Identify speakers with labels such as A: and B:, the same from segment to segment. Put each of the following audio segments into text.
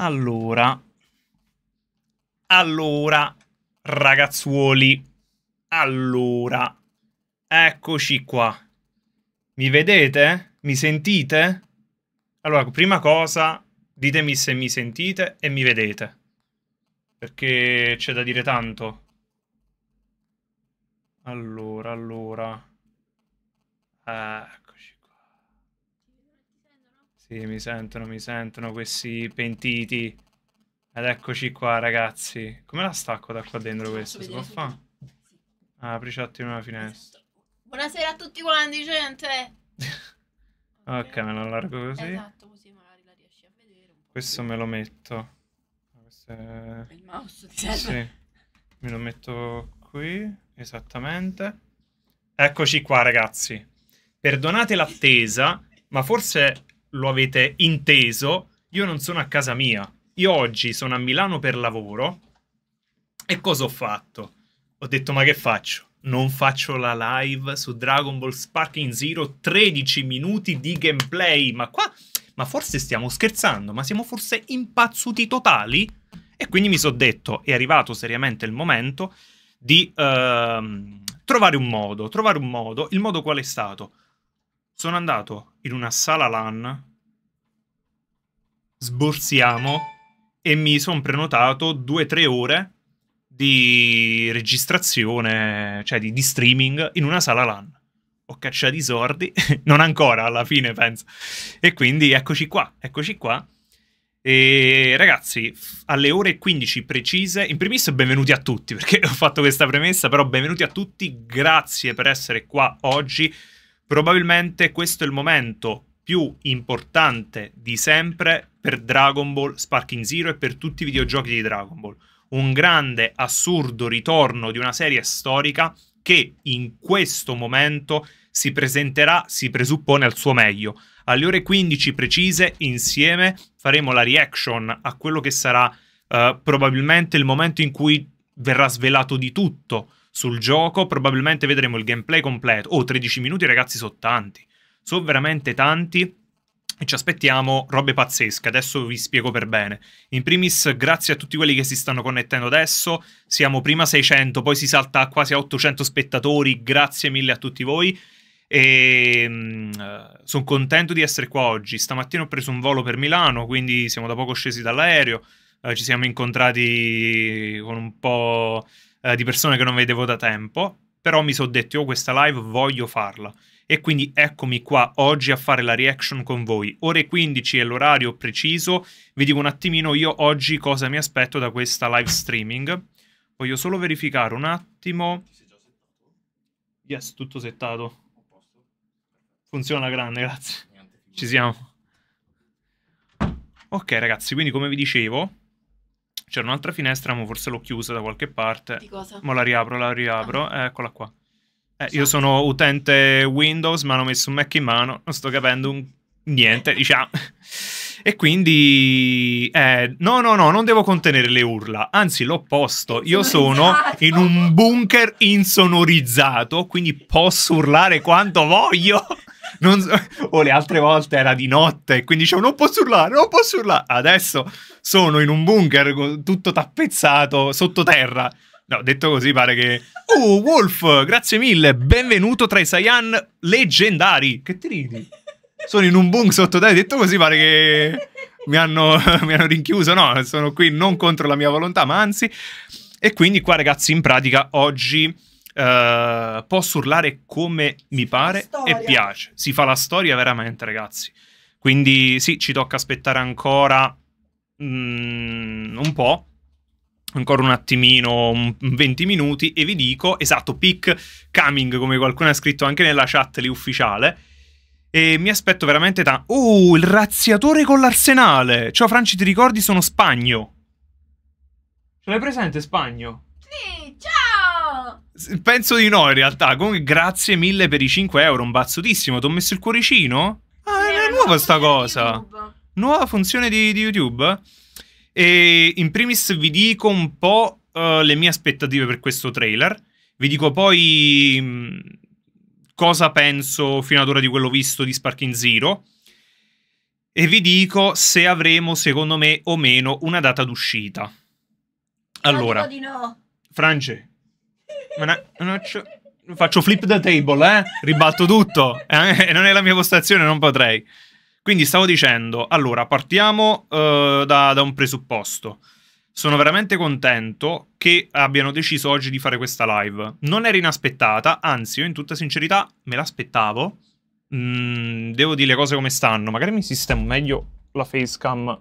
A: Allora. Allora, ragazzuoli. Allora. Eccoci qua. Mi vedete? Mi sentite? Allora, prima cosa, ditemi se mi sentite e mi vedete. Perché c'è da dire tanto. Allora, allora. Ecco. Sì, mi sentono, mi sentono questi pentiti. Ed eccoci qua, ragazzi. Come la stacco da qua dentro questo? Si può fare? Ah, apri chat in una finestra. Buonasera a tutti quanti, gente! ok, me lo allargo così. Esatto, così magari la riesci a vedere. questo me lo metto. Ah, questo è... Il mouse ti serve? Sì. Me lo metto qui, esattamente. Eccoci qua, ragazzi. Perdonate l'attesa, ma forse lo avete inteso, io non sono a casa mia. Io oggi sono a Milano per lavoro. E cosa ho fatto? Ho detto, ma che faccio? Non faccio la live su Dragon Ball Sparking Zero 13 minuti di gameplay. Ma qua. Ma forse stiamo scherzando, ma siamo forse impazzuti totali? E quindi mi sono detto, è arrivato seriamente il momento di uh, trovare un modo, trovare un modo. Il modo qual è stato? Sono andato in una sala LAN, sborsiamo e mi sono prenotato 2-3 ore di registrazione, cioè di, di, streaming in una sala LAN. Ho cacciato i sordi, non ancora alla fine penso. E quindi eccoci qua, eccoci qua. E ragazzi, alle ore 15 precise, in primis benvenuti a tutti perché ho fatto questa premessa, però benvenuti a tutti, grazie per essere qua oggi. Probabilmente questo è il momento più importante di sempre per Dragon Ball Sparking Zero e per tutti i videogiochi di Dragon Ball. Un grande, assurdo ritorno di una serie storica che in questo momento si presenterà, si presuppone, al suo meglio. Alle ore 15 precise, insieme, faremo la reaction a quello che sarà eh, probabilmente il momento in cui verrà svelato di tutto sul gioco, probabilmente vedremo il gameplay completo. Oh, 13 minuti ragazzi, sono tanti. Sono veramente tanti e ci aspettiamo robe pazzesche, adesso vi spiego per bene. In primis grazie a tutti quelli che si stanno connettendo adesso, siamo prima 600, poi si salta a quasi 800 spettatori, grazie mille a tutti voi e mh, sono contento di essere qua oggi. Stamattina ho preso un volo per Milano, quindi siamo da poco scesi dall'aereo, eh, ci siamo incontrati con un po' Eh, di persone che non vedevo da tempo, però mi sono detto, oh, io questa live voglio farla. E quindi eccomi qua oggi a fare la reaction con voi. Ore 15 è l'orario preciso, vi dico un attimino io oggi cosa mi aspetto da questa live streaming. Voglio solo verificare un attimo. Yes, tutto settato. Funziona grande, grazie. Ci siamo. Ok ragazzi, quindi come vi dicevo, c'era un'altra finestra, ma forse l'ho chiusa da qualche parte. Di cosa? Ma la riapro, la riapro. Ah. Eccola qua. Eh, io esatto. sono utente Windows, ma non ho messo un Mac in mano, non sto capendo un... niente, diciamo. E quindi, eh, no, no, no, non devo contenere le urla, anzi l'opposto, io sono in un bunker insonorizzato, quindi posso urlare quanto voglio. So, o oh, le altre volte era di notte e quindi dicevo non posso urlare, non posso urlare. Adesso sono in un bunker tutto tappezzato sottoterra. No, detto così pare che... Oh, Wolf, grazie mille, benvenuto tra i Saiyan leggendari. Che ti ridi? Sono in un bunker sottoterra, detto così pare che mi hanno, mi hanno rinchiuso. No, sono qui non contro la mia volontà, ma anzi... E quindi qua ragazzi in pratica oggi eh, posso urlare come mi pare e piace. Si fa la storia veramente, ragazzi. Quindi sì, ci tocca aspettare ancora mm, un po'. Ancora un attimino, 20 minuti, e vi dico, esatto, pick coming, come qualcuno ha scritto anche nella chat lì ufficiale. E mi aspetto veramente tanto. Oh, uh, il razziatore con l'arsenale! Ciao Franci, ti ricordi? Sono Spagno. Ce l'hai presente Spagno? Sì, ciao! Penso di no, in realtà. Comunque, grazie mille per i 5 euro, un bazzutissimo. Ti ho messo il cuoricino? Ah, sì, è, nuova sta cosa. Nuova funzione di, di, YouTube? E in primis vi dico un po' uh, le mie aspettative per questo trailer. Vi dico poi mm, cosa penso fino ad ora di quello visto di Sparking Zero. E vi dico se avremo, secondo me, o meno una data d'uscita. Allora, no. France, Faccio flip the table, eh? Ribalto tutto. Eh, eh, non è la mia postazione, non potrei. Quindi stavo dicendo, allora, partiamo uh, da, da un presupposto. Sono veramente contento che abbiano deciso oggi di fare questa live. Non era inaspettata, anzi, io in tutta sincerità me l'aspettavo. Mm, devo dire le cose come stanno. Magari mi sistemo meglio la facecam.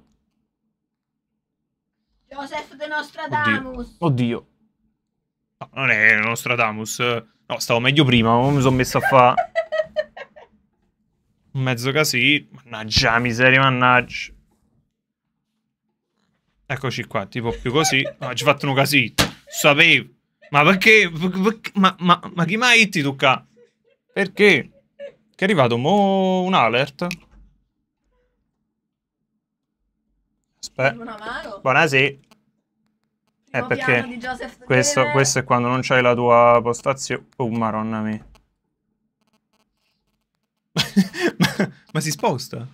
A: Joseph de Nostradamus. Oddio. Oddio. No, non è uno Stradamus. No, stavo meglio prima, ma mi sono messo a fare... Un mezzo casino. Mannaggia, miseria, mannaggia. Eccoci qua, tipo più così. Ma ci ho fatto uno casino. Sapevo. Ma perché? perché ma, ma, ma, chi mai ti tocca? Perché? Che è arrivato mo un alert. Aspetta. Buonasera. È eh, perché questo, questo, è quando non c'hai la tua postazione. Oh, maronna mi. ma, si sposta?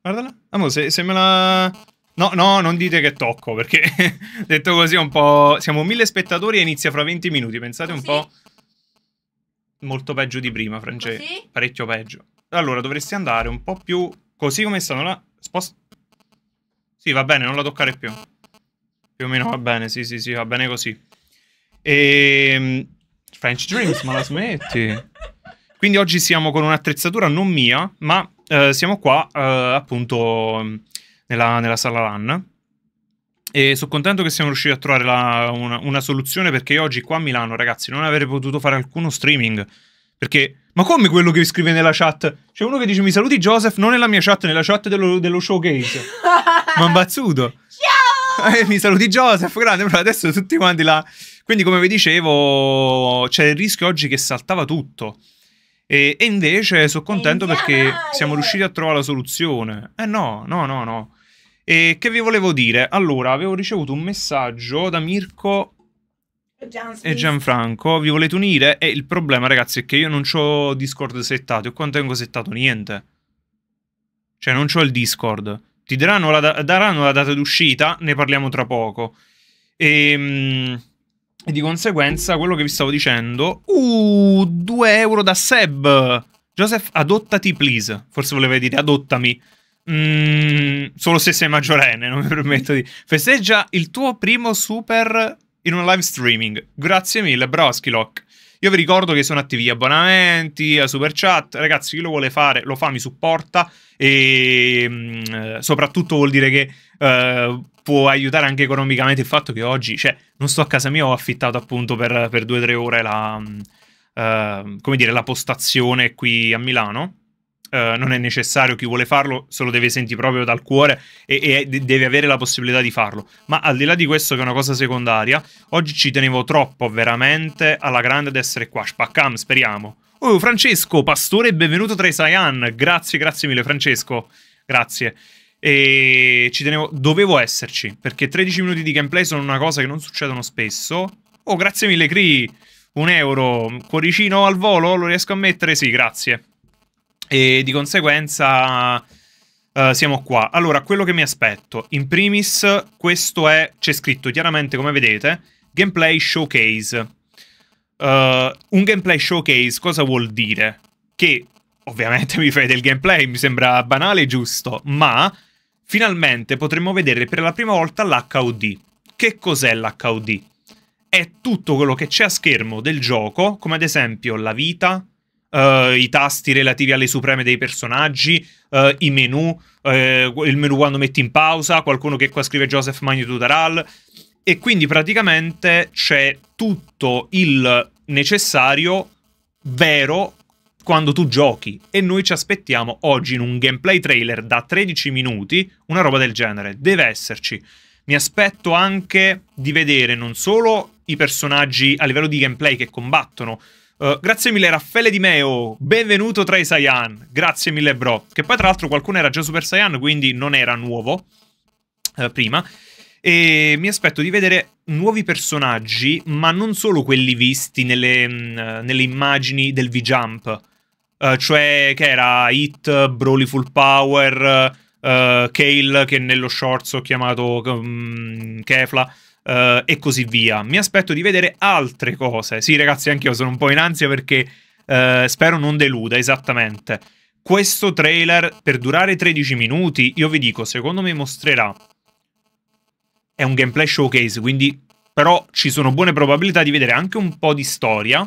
A: Guardala. Amore, ah, se, se me la... No, no, non dite che tocco, perché detto così è un po'... Siamo mille spettatori e inizia fra 20 minuti, pensate così? un po'... Molto peggio di prima, Francesco. Parecchio peggio. Allora, dovresti andare un po' più... Così come stanno là... Sposta... Sì, va bene, non la toccare più. Più o meno va bene, sì, sì, sì, va bene così. E... Ehm, French Dreams, ma la smetti? Quindi oggi siamo con un'attrezzatura non mia, ma eh, siamo qua eh, appunto nella, nella, sala LAN. E sono contento che siamo riusciti a trovare la, una, una, soluzione perché io oggi qua a Milano, ragazzi, non avrei potuto fare alcuno streaming. Perché, ma come quello che scrive nella chat? C'è uno che dice mi saluti Joseph, non nella mia chat, nella chat dello, dello showcase. Mambazzuto. Ciao! Eh, mi saluti Joseph, grande, però adesso tutti quanti là. Quindi come vi dicevo c'è il rischio oggi che saltava tutto. E, e invece sono eh, contento perché siamo riusciti a trovare la soluzione. Eh no, no, no, no. E che vi volevo dire? Allora, avevo ricevuto un messaggio da Mirko e Gianfranco. Vi volete unire? E il problema, ragazzi, è che io non ho Discord settato. Io qua tengo settato niente. Cioè, non ho il Discord ti daranno la, daranno la data d'uscita, ne parliamo tra poco. E, ehm, e, di conseguenza, quello che vi stavo dicendo, uh, 2 euro da Seb. Joseph, adottati, please. Forse voleva dire adottami. Mm, solo se sei maggiorenne, non mi permetto di. Festeggia il tuo primo super in un live streaming. Grazie mille, Broskilock. Io vi ricordo che sono attivi gli abbonamenti, a super chat. Ragazzi, chi lo vuole fare lo fa, mi supporta. E mh, mm, soprattutto vuol dire che uh, può aiutare anche economicamente il fatto che oggi, cioè, non sto a casa mia, ho affittato appunto per, per due o tre ore la, uh, dire, la postazione qui a Milano eh, non è necessario, chi vuole farlo se lo deve sentire proprio dal cuore e, e, deve avere la possibilità di farlo. Ma al di là di questo, che è una cosa secondaria, oggi ci tenevo troppo veramente alla grande ad essere qua. Spaccam, speriamo. Oh, Francesco, pastore, benvenuto tra i Saiyan. Grazie, grazie mille, Francesco. Grazie. E ci tenevo, dovevo esserci perché 13 minuti di gameplay sono una cosa che non succedono spesso. Oh, grazie mille, Cree. Un euro, cuoricino al volo, lo riesco a mettere? Sì, grazie e di conseguenza uh, siamo qua. Allora, quello che mi aspetto, in primis questo è, c'è scritto chiaramente come vedete, gameplay showcase. Uh, un gameplay showcase cosa vuol dire? Che ovviamente mi fai del gameplay, mi sembra banale e giusto, ma finalmente potremmo vedere per la prima volta l'HUD. Che cos'è l'HUD? È tutto quello che c'è a schermo del gioco, come ad esempio la vita, Uh, i tasti relativi alle supreme dei personaggi, uh, i menu, uh, il menu quando metti in pausa, qualcuno che qua scrive Joseph Magnitudaral. E quindi praticamente c'è tutto il necessario vero quando tu giochi. E noi ci aspettiamo oggi in un gameplay trailer da 13 minuti una roba del genere. Deve esserci. Mi aspetto anche di vedere non solo i personaggi a livello di gameplay che combattono, eh, grazie mille Raffaele Di Meo, benvenuto tra i Saiyan, grazie mille bro. Che poi tra l'altro qualcuno era già Super Saiyan, quindi non era nuovo uh, prima. E mi aspetto di vedere nuovi personaggi, ma non solo quelli visti nelle, mh, mm, eh, nelle immagini del V-Jump. Uh, cioè che era Hit, Broly Full Power, Kale che nello shorts ho chiamato um, Kefla uh, e così via. Mi aspetto di vedere altre cose. Sì, ragazzi, anch'io sono un po' in ansia perché uh, spero non deluda esattamente. Questo trailer, per durare 13 minuti, io vi dico, secondo me mostrerà. È un gameplay showcase, quindi però ci sono buone probabilità di vedere anche un po' di storia.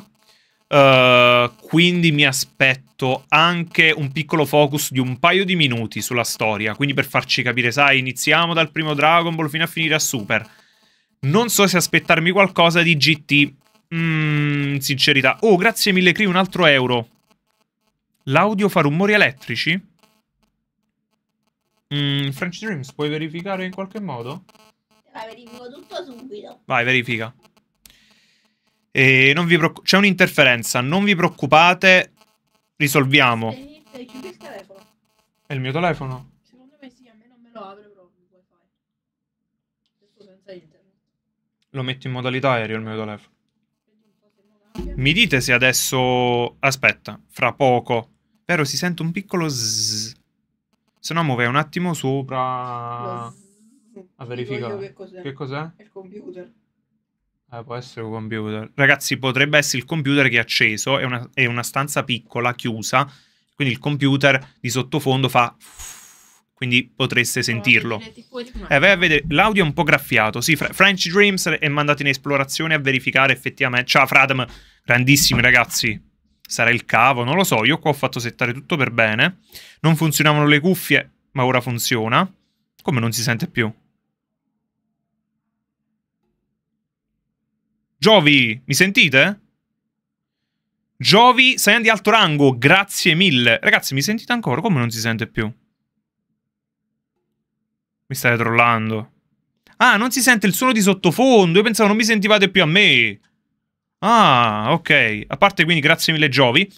A: Uh, quindi mi aspetto anche un piccolo focus di un paio di minuti sulla storia, quindi per farci capire, sai, iniziamo dal primo Dragon Ball fino a finire a Super. Non so se aspettarmi qualcosa di GT. Mmm, sincerità. Oh, grazie mille, Cree, un altro euro. L'audio fa rumori elettrici? Mm, French Dreams, puoi verificare in qualche modo? La verifico tutto subito. Vai, verifica. C'è un'interferenza, non vi preoccupate, risolviamo. Il telefono. È il mio telefono? Secondo me sì, a me non me lo apre proprio il wifi. Questo senza internet. Lo metto in modalità aereo il mio telefono. Mi dite se adesso... Aspetta, fra poco. Però si sente un piccolo zzz. Se no muove un attimo sopra... A verificare. Che cos'è? Che cos'è? Il computer. Eh, può essere un computer. Ragazzi, potrebbe essere il computer che è acceso. È una, è una stanza piccola, chiusa. Quindi il computer di sottofondo fa quindi potreste sentirlo. Eh, vai a vedere, l'audio è un po' graffiato, sì, Fra- French Dreams è mandato in esplorazione a verificare effettivamente... Ciao Fradam, grandissimi ragazzi, sarà il cavo, non lo so, io qua ho fatto settare tutto per bene, non funzionavano le cuffie, ma ora funziona. Come non si sente più? Giovi, mi sentite? Giovi, sei di alto rango, grazie mille. Ragazzi, mi sentite ancora? Come non si sente più? Mi stai trollando. Ah, non si sente il suono di sottofondo. Io pensavo non mi sentivate più a me. Ah, ok. A parte quindi grazie mille Giovi.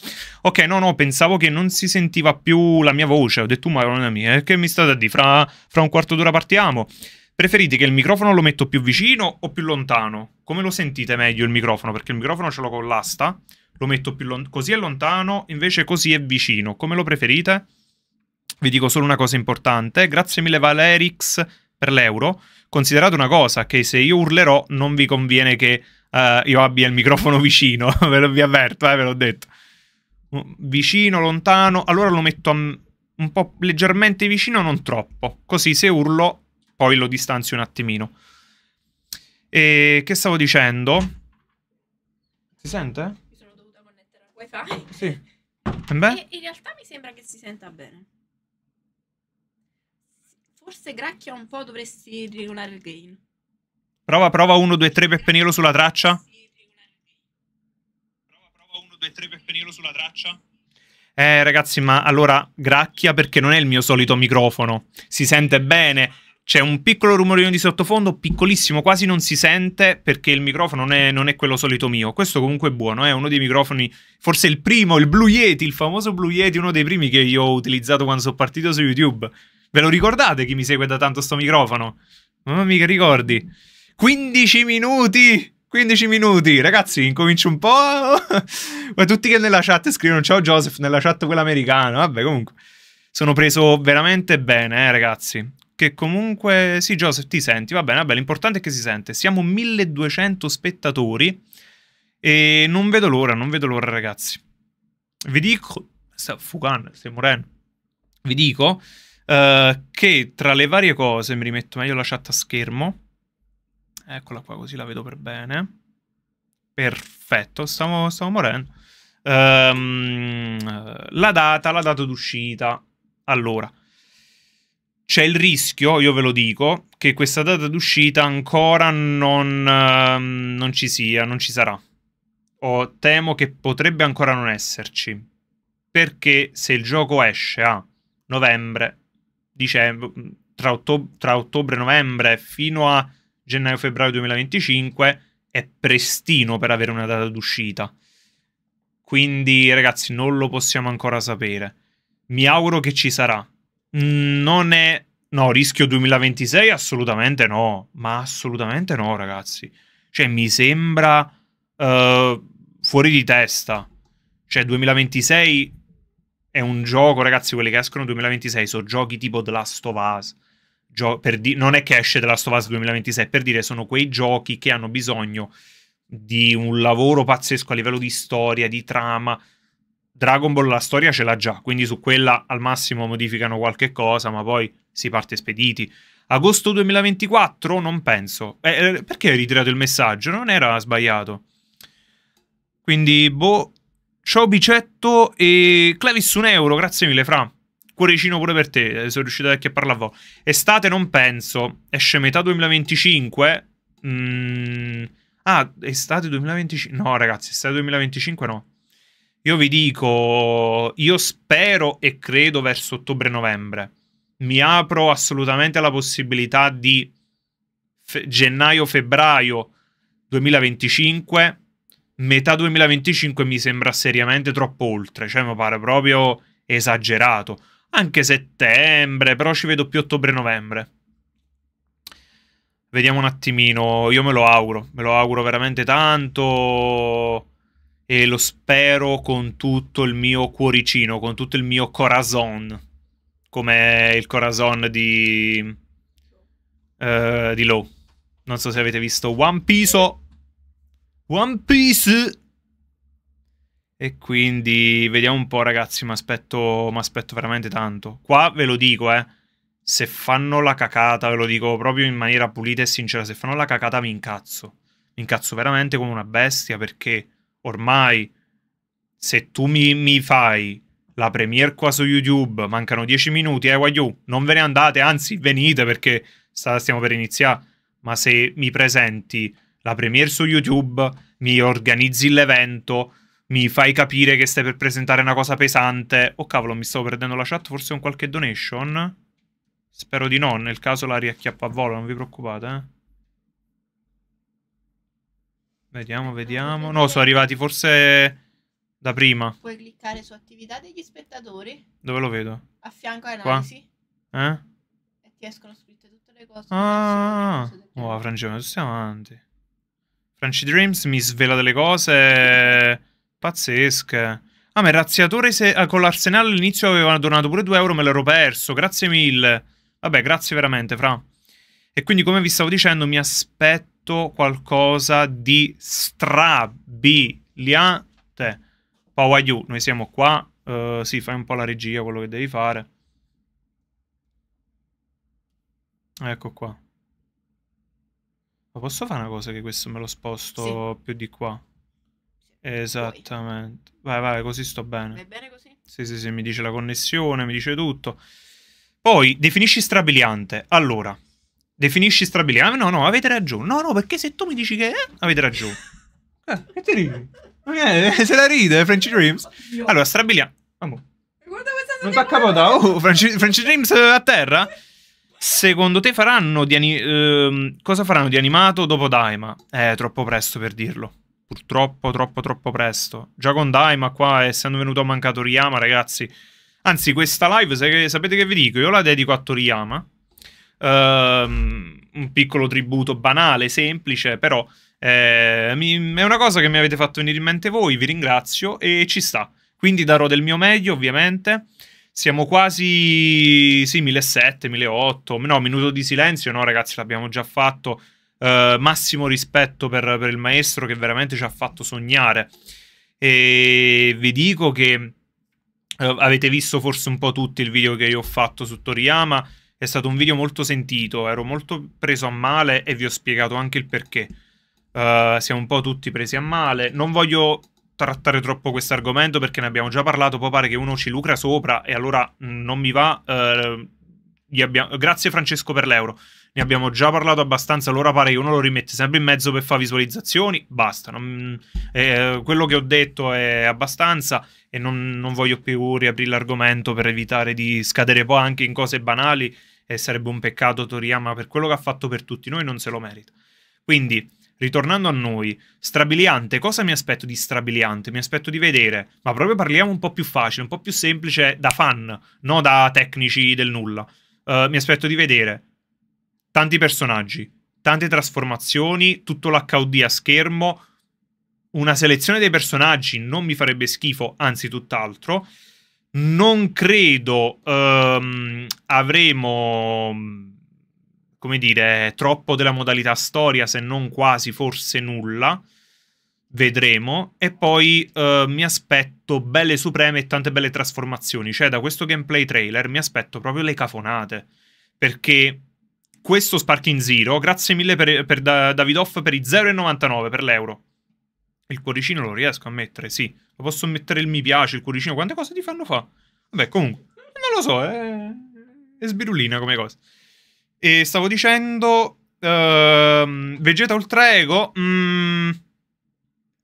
A: Ok, no, no, pensavo che non si sentiva più la mia voce. Ho detto, ma non la mia. Eh, che mi state a dire? Fra, fra un quarto d'ora partiamo. Preferite che il microfono lo metto più vicino o più lontano? Come lo sentite meglio il microfono? Perché il microfono ce l'ho con l'asta. Lo metto più lontano. Così è lontano, invece così è vicino. Come lo preferite? vi dico solo una cosa importante. Grazie mille Valerix per l'euro. Considerate una cosa, che se io urlerò non vi conviene che uh, io abbia il microfono vicino, ve lo avverto, eh, ve l'ho detto. Mm, vicino, lontano, allora lo metto un po' leggermente vicino, non troppo. Così se urlo poi lo distanzio un attimino. E che stavo dicendo? Si sente? Mi sono dovuta connettere al wifi. Sì. E eh beh? E in realtà mi sembra che si senta bene. Forse gracchia un po', dovresti regolare il gain. Prova, prova 1, 2, 3 peppenilo sulla traccia. Prova, prova 1, 2, 3 peppenilo sulla traccia. Eh ragazzi, ma allora gracchia perché non è il mio solito microfono. Si sente bene, c'è un piccolo rumorino di sottofondo, piccolissimo, quasi non si sente perché il microfono non è, non è quello solito mio. Questo comunque è buono, è eh? uno dei microfoni, forse il primo, il Blue Yeti, il famoso Blue Yeti, uno dei primi che io ho utilizzato quando sono partito su YouTube. Ve lo ricordate chi mi segue da tanto sto microfono? Non mi ricordi? 15 minuti! 15 minuti, ragazzi, incomincio un po'. Ma tutti che nella chat scrivono ciao Joseph, nella chat quella americana. Vabbè, comunque. Sono preso veramente bene, eh, ragazzi. Che comunque, sì, Joseph, ti senti, va bene, vabbè, l'importante è che si sente. Siamo 1200 spettatori e non vedo l'ora, non vedo l'ora, ragazzi. Vi dico... Sta fugando, stai morendo. Vi dico eh, che tra le varie cose mi rimetto meglio la chat a schermo. Eccola qua, così la vedo per bene. Perfetto, stiamo, stiamo morendo. Um, la data, la data d'uscita. Allora, c'è il rischio, io ve lo dico, che questa data d'uscita ancora non, um, non ci sia, non ci sarà. O temo che potrebbe ancora non esserci. Perché se il gioco esce a novembre dicembre, tra, ottob- tra ottobre e novembre fino a gennaio-febbraio 2025 è prestino per avere una data d'uscita. Quindi, ragazzi, non lo possiamo ancora sapere. Mi auguro che ci sarà. Non è... No, rischio 2026? Assolutamente no. Ma assolutamente no, ragazzi. Cioè, mi sembra uh, fuori di testa. Cioè, 2026 è un gioco, ragazzi, quelli che escono nel 2026 sono giochi tipo The Last of Us. Gio di- non è che esce The Last of Us 2026, per dire sono quei giochi che hanno bisogno di un lavoro pazzesco a livello di storia, di trama. Dragon Ball la storia ce l'ha già, quindi su quella al massimo modificano qualche cosa, ma poi si parte spediti. Agosto 2024? Non penso. Eh, eh, perché hai ritirato il messaggio? Non era sbagliato. Quindi, boh, Ciao Bicetto e Clevis un euro, grazie mille Fra. Cuoricino pure per te, eh, sono riuscito a parlarvo. Estate non penso, esce metà 2025. Mm. Ah, estate 2025. No ragazzi, estate 2025 no. Io vi dico, io spero e credo verso ottobre-novembre. Mi apro assolutamente alla possibilità di fe gennaio-febbraio 2025 metà 2025 mi sembra seriamente troppo oltre, cioè mi pare proprio esagerato. Anche settembre, però ci vedo più ottobre-novembre. Vediamo un attimino, io me lo auguro, me lo auguro veramente tanto e lo spero con tutto il mio cuoricino, con tutto il mio corazon, come il corazon di, uh, di Low. Non so se avete visto One Piece One Piece. E quindi vediamo un po', ragazzi. Mi aspetto, veramente tanto. Qua ve lo dico, eh. Se fanno la cacata, ve lo dico proprio in maniera pulita e sincera. Se fanno la cacata, mi incazzo. Mi incazzo veramente come una bestia perché ormai se tu mi, mi fai la premiere qua su YouTube, mancano 10 minuti, eh, guagliù, non ve ne andate, anzi venite perché stiamo per iniziare. Ma se mi presenti la premiere su YouTube, mi organizzi l'evento, mi fai capire che stai per presentare una cosa pesante. Oh cavolo, mi stavo perdendo la chat, forse un qualche donation? Spero di no, nel caso la riacchiappa a volo, non vi preoccupate. Eh. Vediamo, vediamo. No, sono arrivati forse da prima. Puoi cliccare su attività degli spettatori. Dove lo vedo? A fianco a analisi. Qua? Eh? E ti escono scritte tutte le cose. Ah, ah, ah. oh, Francesco, tu stai avanti. Crunchy Dreams mi svela delle cose pazzesche. Ah, ma il razziatore se- ah, con l'Arsenal all'inizio avevano donato pure 2 euro, me l'ero perso. Grazie mille. Vabbè, grazie veramente, fra. E quindi, come vi stavo dicendo, mi aspetto qualcosa di strabiliante. Powayu, noi siamo qua. Uh, sì, fai un po' la regia, quello che devi fare. Ecco qua. Ma posso fare una cosa che questo me lo sposto sì. più di qua? Esattamente. Vai, vai, così sto bene. Vai bene così? Sì, sì, sì, mi dice la connessione, mi dice tutto. Poi, definisci strabiliante. Allora, definisci strabiliante. No, no, avete ragione. No, no, perché se tu mi dici che... Eh, avete ragione. eh, che ti ridi? Okay, eh, se la ride, eh, French Dreams. Allora, strabiliante. Guarda questa Non t'ha capota, oh, French, Frenchy Dreams eh, a terra? Secondo te faranno di ehm, cosa faranno di animato dopo Daima? Eh, troppo presto per dirlo. Purtroppo, troppo, troppo presto. Già con Daima qua, essendo venuto a mancato Toriyama, ragazzi. Anzi, questa live, se, sapete che vi dico? Io la dedico a Toriyama. Ehm, un piccolo tributo banale, semplice, però eh, mi, è una cosa che mi avete fatto venire in mente voi, vi ringrazio e ci sta. Quindi darò del mio meglio, ovviamente. Siamo quasi, sì, 1.700, 1.800, no, minuto di silenzio, no ragazzi, l'abbiamo già fatto. Uh, massimo rispetto per, per, il maestro che veramente ci ha fatto sognare. E vi dico che uh, avete visto forse un po' tutti il video che io ho fatto su Toriyama. È stato un video molto sentito, ero molto preso a male e vi ho spiegato anche il perché. Uh, siamo un po' tutti presi a male. Non voglio trattare troppo questo argomento perché ne abbiamo già parlato, poi pare che uno ci lucra sopra e allora non mi va. Eh, abbiamo... Grazie Francesco per l'euro, ne abbiamo già parlato abbastanza, allora pare che uno lo rimette sempre in mezzo per fare visualizzazioni, basta. Non... Eh, quello che ho detto è abbastanza e non, non voglio più riaprire l'argomento per evitare di scadere poi anche in cose banali e sarebbe un peccato Toriyama per quello che ha fatto per tutti noi, non se lo merita. Quindi ritornando a noi, strabiliante, cosa mi aspetto di strabiliante? Mi aspetto di vedere, ma proprio parliamo un po' più facile, un po' più semplice da fan, non da tecnici del nulla. Uh, mi aspetto di vedere tanti personaggi, tante trasformazioni, tutto l'HD a schermo, una selezione dei personaggi non mi farebbe schifo, anzi tutt'altro. Non credo um, avremo come dire, troppo della modalità storia, se non quasi, forse nulla. Vedremo. E poi eh, mi aspetto belle supreme e tante belle trasformazioni. Cioè, da questo gameplay trailer mi aspetto proprio le cafonate. Perché questo Spark in Zero, grazie mille per, per da, Davidoff per i 0,99 per l'euro. Il cuoricino lo riesco a mettere, sì. Lo posso mettere il mi piace, il cuoricino. Quante cose ti fanno fa? Vabbè, comunque, non lo so, è, è sbirulina come cosa. E stavo dicendo... Uh, Vegeta Ultra Ego... Mm,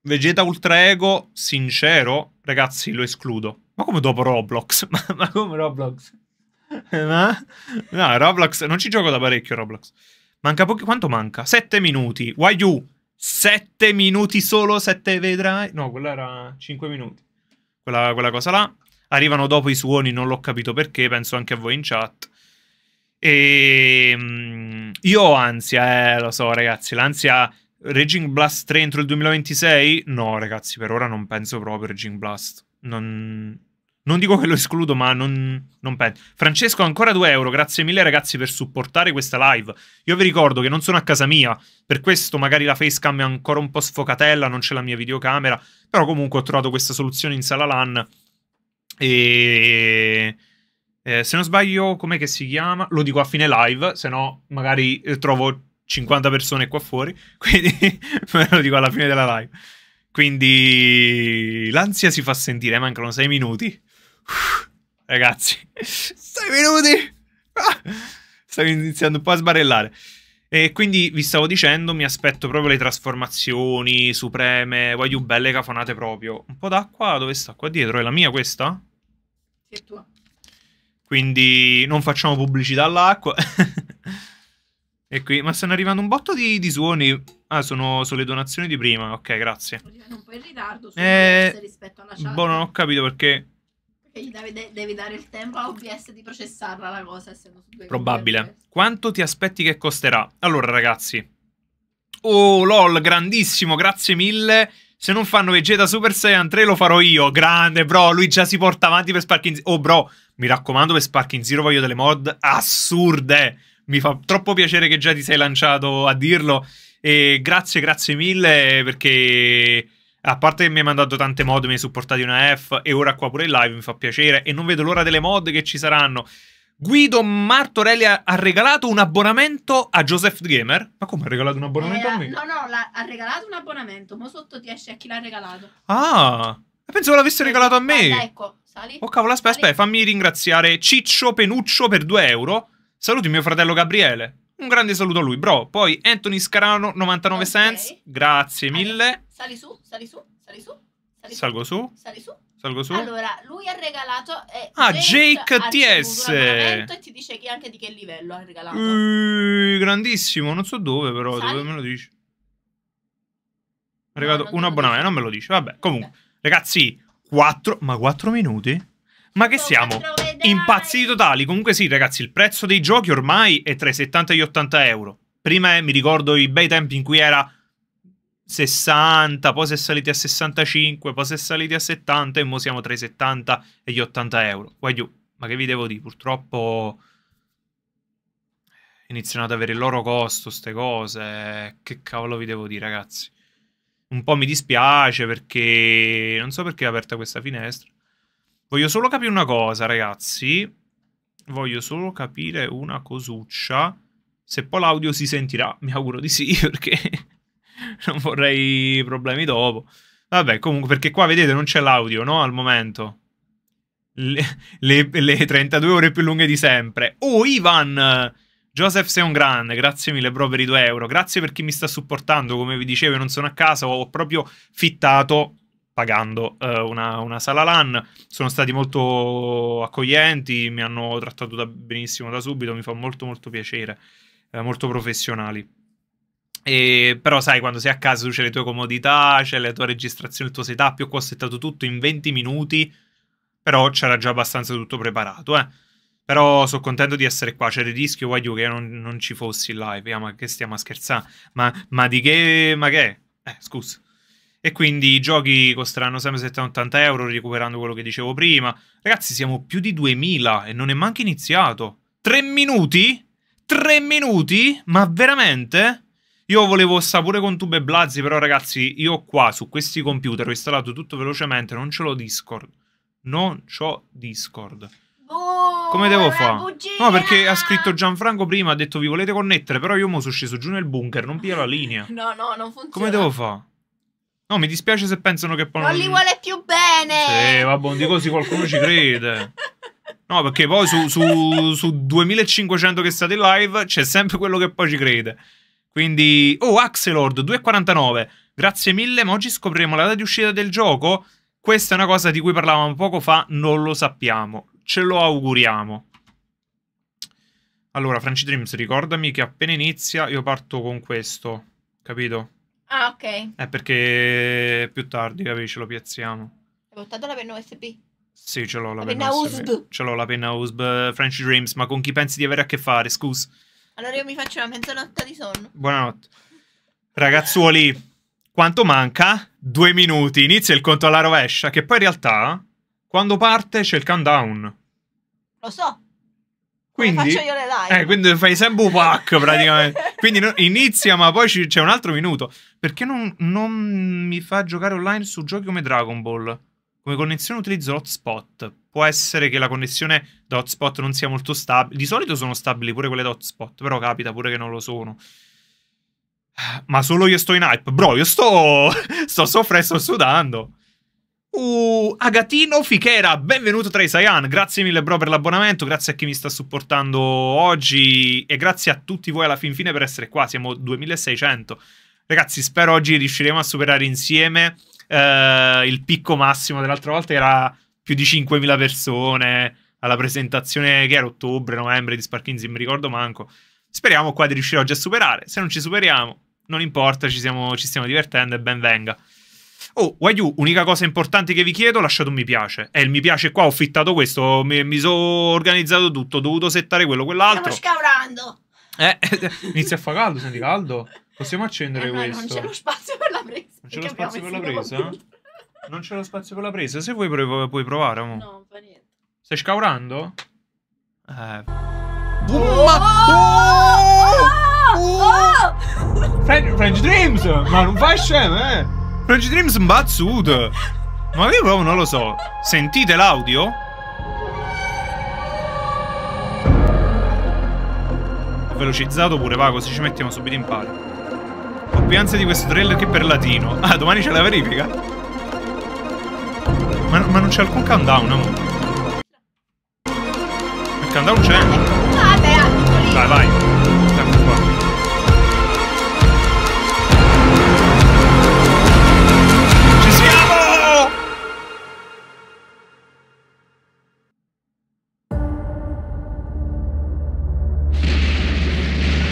A: Vegeta Ultra Ego, sincero, ragazzi, lo escludo. Ma come dopo Roblox? ma, ma come Roblox? No, Roblox... Non ci gioco da parecchio Roblox. Manca pochi... Quanto manca? 7 minuti. Why you? 7 minuti solo, 7 vedrai. No, quella era 5 minuti. Quella, quella, cosa là. Arrivano dopo i suoni, non l'ho capito perché, penso anche a voi in chat. E ehm, io ho ansia, eh, lo so ragazzi, l'ansia Raging Blast 3 entro il 2026? No ragazzi, per ora non penso proprio Raging Blast. Non, non dico che lo escludo, ma non, non, penso. Francesco, ancora 2 euro. Grazie mille, ragazzi, per supportare questa live. Io vi ricordo che non sono a casa mia. Per questo, magari la facecam è ancora un po' sfocatella. Non c'è la mia videocamera. Però, comunque, ho trovato questa soluzione in sala LAN. E eh, se non sbaglio, com'è che si chiama? Lo dico a fine live, se no magari eh, trovo 50 persone qua fuori, quindi lo dico alla fine della live. Quindi l'ansia si fa sentire, mancano 6 minuti. Uff, ragazzi, 6 minuti! Ah, stavo iniziando un po' a sbarellare. E quindi vi stavo dicendo, mi aspetto proprio le trasformazioni supreme, voglio belle cafonate proprio. Un po' d'acqua, dove sta? Qua dietro? È la mia questa? Sì, è tua. Quindi non facciamo pubblicità all'acqua. e qui, ma stanno arrivando un botto di, di suoni. Ah, sono, sono, le donazioni di prima. Ok, grazie. Sono un po' in ritardo eh, rispetto alla chat. Boh, non ho capito perché. Perché gli devi, devi dare il tempo a OBS di processarla la cosa. Essendo su due Probabile. Quanto ti aspetti che costerà? Allora, ragazzi. Oh, lol, grandissimo, grazie mille. Se non fanno Vegeta Super Saiyan 3 lo farò io. Grande, bro. Lui già si porta avanti per Sparking Zero. Oh, bro, mi raccomando, per Sparking Zero voglio delle mod assurde. Mi fa troppo piacere che già ti sei lanciato a dirlo. E grazie, grazie mille perché... A parte che mi hai mandato tante mod, mi hai supportato una F e ora qua pure in live mi fa piacere e non vedo l'ora delle mod che ci saranno. Guido Martorelli ha, ha, regalato un abbonamento a Joseph Gamer. Ma come ha regalato un abbonamento eh, a me? No, no, ha regalato un abbonamento. Ma sotto ti esce a chi l'ha regalato. Ah, pensavo l'avesse regalato a me. Guarda, ecco, sali. Oh cavolo, aspetta, aspetta, fammi ringraziare Ciccio Penuccio per 2 euro. Saluti mio fratello Gabriele. Un grande saluto a lui, bro. Poi Anthony Scarano, 99 okay. cents. Grazie mille. Allora, sali su, sali su, sali su. Sali Salgo su. Sali su. Salgo su. Allora, lui ha regalato. Eh, ah, Jake, Jake TS. E ti dice che anche di che livello ha regalato. Uh, grandissimo, non so dove, però. Sali? Dove me lo dice? Ha regalato no, un abbonamento, non me lo dice. Vabbè, comunque, Beh. ragazzi, 4. Ma 4 minuti? Ma che siamo? Impazziti totali. Comunque sì, ragazzi, il prezzo dei giochi ormai è tra i 70 e gli 80 euro. Prima eh, mi ricordo i bei tempi in cui era 60, poi si è saliti a 65, poi si è saliti a 70 e mo siamo tra i 70 e gli 80 euro. Guagliù, ma che vi devo dire? Purtroppo iniziano ad avere il loro costo, queste cose. Che cavolo vi devo dire, ragazzi? Un po' mi dispiace perché non so perché è aperta questa finestra. Voglio solo capire una cosa, ragazzi. Voglio solo capire una cosuccia. Se poi l'audio si sentirà, mi auguro di sì, perché non vorrei problemi dopo. Vabbè, comunque, perché qua vedete non c'è l'audio, no? Al momento. Le, le, le, 32 ore più lunghe di sempre. Oh, Ivan! Joseph sei un grande, grazie mille bro per i 2 euro. Grazie per chi mi sta supportando, come vi dicevo, non sono a casa, ho proprio fittato pagando eh, una, una, sala LAN. Sono stati molto accoglienti, mi hanno trattato da benissimo da subito, mi fa molto molto piacere, eh, molto professionali. E, però sai, quando sei a casa tu c'è le tue comodità, c'è la tua registrazione, il tuo setup, io qua ho settato tutto in 20 minuti, però c'era già abbastanza tutto preparato, eh. Però sono contento di essere qua, c'era il rischio, voglio che io non, non, ci fossi in live, eh, ma che stiamo a scherzare, ma, ma, di che, ma che Eh, scusa. E quindi i giochi costeranno sempre 70-80 euro, recuperando quello che dicevo prima. Ragazzi, siamo più di 2000 e non è manco iniziato. Tre minuti? Tre minuti? Ma veramente? Io volevo sta pure con Tube Blazzi, però ragazzi, io qua su questi computer ho installato tutto velocemente, non ce l'ho Discord. Non c'ho Discord. Oh, Come devo fare? No, perché ha scritto Gianfranco prima, ha detto vi volete connettere, però io mo sono sceso giù nel bunker, non pia la linea. No, no, non funziona. Come devo fare? No, mi dispiace se pensano che poi non... Non li vuole più bene! Sì, vabbè, non dico se qualcuno ci crede. No, perché poi su, su, su 2500 che state in live c'è sempre quello che poi ci crede. Quindi, oh, Axelord 249. Grazie mille, ma oggi scopriremo la data di uscita del gioco. Questa è una cosa di cui parlavamo poco fa, non lo sappiamo. Ce lo auguriamo. Allora, Franci Dreams, ricordami che appena inizia io parto con questo, capito? Ah, ok. È perché più tardi, capisci, ce lo piazziamo. Hai portato la penna USB? Sì, ce l'ho la, la, penna, penna USB. USB. Ce l'ho la penna USB, Franci Dreams, ma con chi pensi di avere a che fare, scusa? Allora io mi faccio una mezzanotte di sonno. Buonanotte. Ragazzuoli, quanto manca? Due minuti. Inizia il conto alla rovescia, che poi in realtà, quando parte, c'è il countdown. Lo so. Quindi, Come faccio io le live. Eh, quindi fai sempre un pack praticamente. quindi inizia, ma poi c'è un altro minuto. Perché non, non mi fa giocare online su giochi come Dragon Ball? Come connessione utilizzo l'hotspot può essere che la connessione da hotspot non sia molto stabile. Di solito sono stabili pure quelle da hotspot, però capita pure che non lo sono. Ma solo io sto in hype. Bro, io sto... sto soffrendo, sto sudando. Uh, Agatino Fichera, benvenuto tra i Saiyan. Grazie mille, bro, per l'abbonamento. Grazie a chi mi sta supportando oggi. E grazie a tutti voi alla fin fine per essere qua. Siamo 2600. Ragazzi, spero oggi riusciremo a superare insieme eh, il picco massimo dell'altra volta. Era più di 5.000 persone alla presentazione che era ottobre, novembre di Sparkins, mi ricordo manco. Speriamo qua di riuscire oggi a superare. Se non ci superiamo, non importa, ci, siamo, ci stiamo divertendo e ben venga. Oh, Wayu, unica cosa importante che vi chiedo, lasciate un mi piace. Eh, il mi piace qua, ho fittato questo, mi, mi sono organizzato tutto, ho dovuto settare quello, quell'altro. Stiamo scaurando. Eh, inizia a fare caldo, senti caldo. Possiamo accendere eh, no, questo. Non c'è lo spazio per la presa. Non c'è lo spazio per la presa? Non c'è lo spazio per la presa. Se vuoi prov- puoi provare. Mo. No, fa niente. Stai scaurando? Eh. Uh, oh! Ma... Oh! Oh! Uh! oh! French, Dreams! Ma non fai scemo, eh! French Dreams mbazzut! Ma io proprio non lo so. Sentite l'audio? Ho velocizzato pure, va, così ci mettiamo subito in pari. Coppianza di questo trailer che per latino. Ah, domani c'è la verifica? Ma, ma non c'è alcun countdown, amore. Il countdown c'è. Vabbè, ah, Dai, vai. Ecco qua. Ci siamo!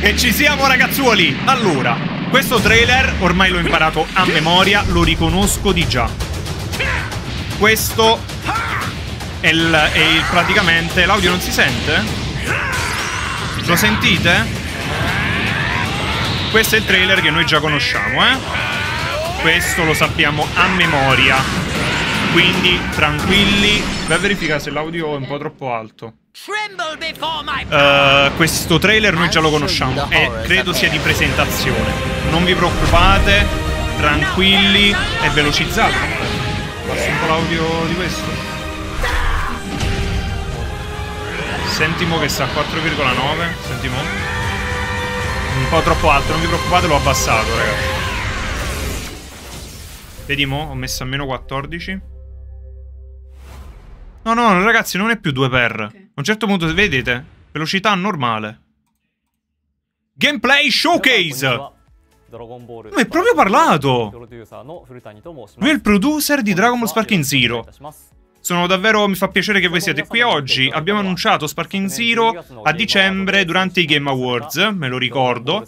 A: E ci siamo, ragazzuoli! Allora, questo trailer ormai l'ho imparato a memoria, lo riconosco di già. Questo è, il, è il, praticamente... L'audio non si sente? Lo sentite? Questo è il trailer che noi già conosciamo, eh? Questo lo sappiamo a memoria. Quindi tranquilli. Vai a verificare se l'audio è un po' troppo alto. Uh, questo trailer noi già lo conosciamo e credo sia di presentazione. Non vi preoccupate, tranquilli e velocizzate un po' l'audio di questo. Sentimo che sta a 4,9. Sentimo. Un po' troppo alto, non vi preoccupate, l'ho abbassato, ragazzi. Vediamo, ho messo a meno 14. No, no, ragazzi, non è più 2 per. Okay. A un certo punto, vedete, velocità normale. Gameplay Showcase! Ma è proprio parlato! Lui è il producer di Dragon Ball Sparking Zero. Sono davvero, mi fa piacere che voi siate qui oggi. Abbiamo annunciato Sparking Zero a dicembre durante i Game Awards, me lo ricordo.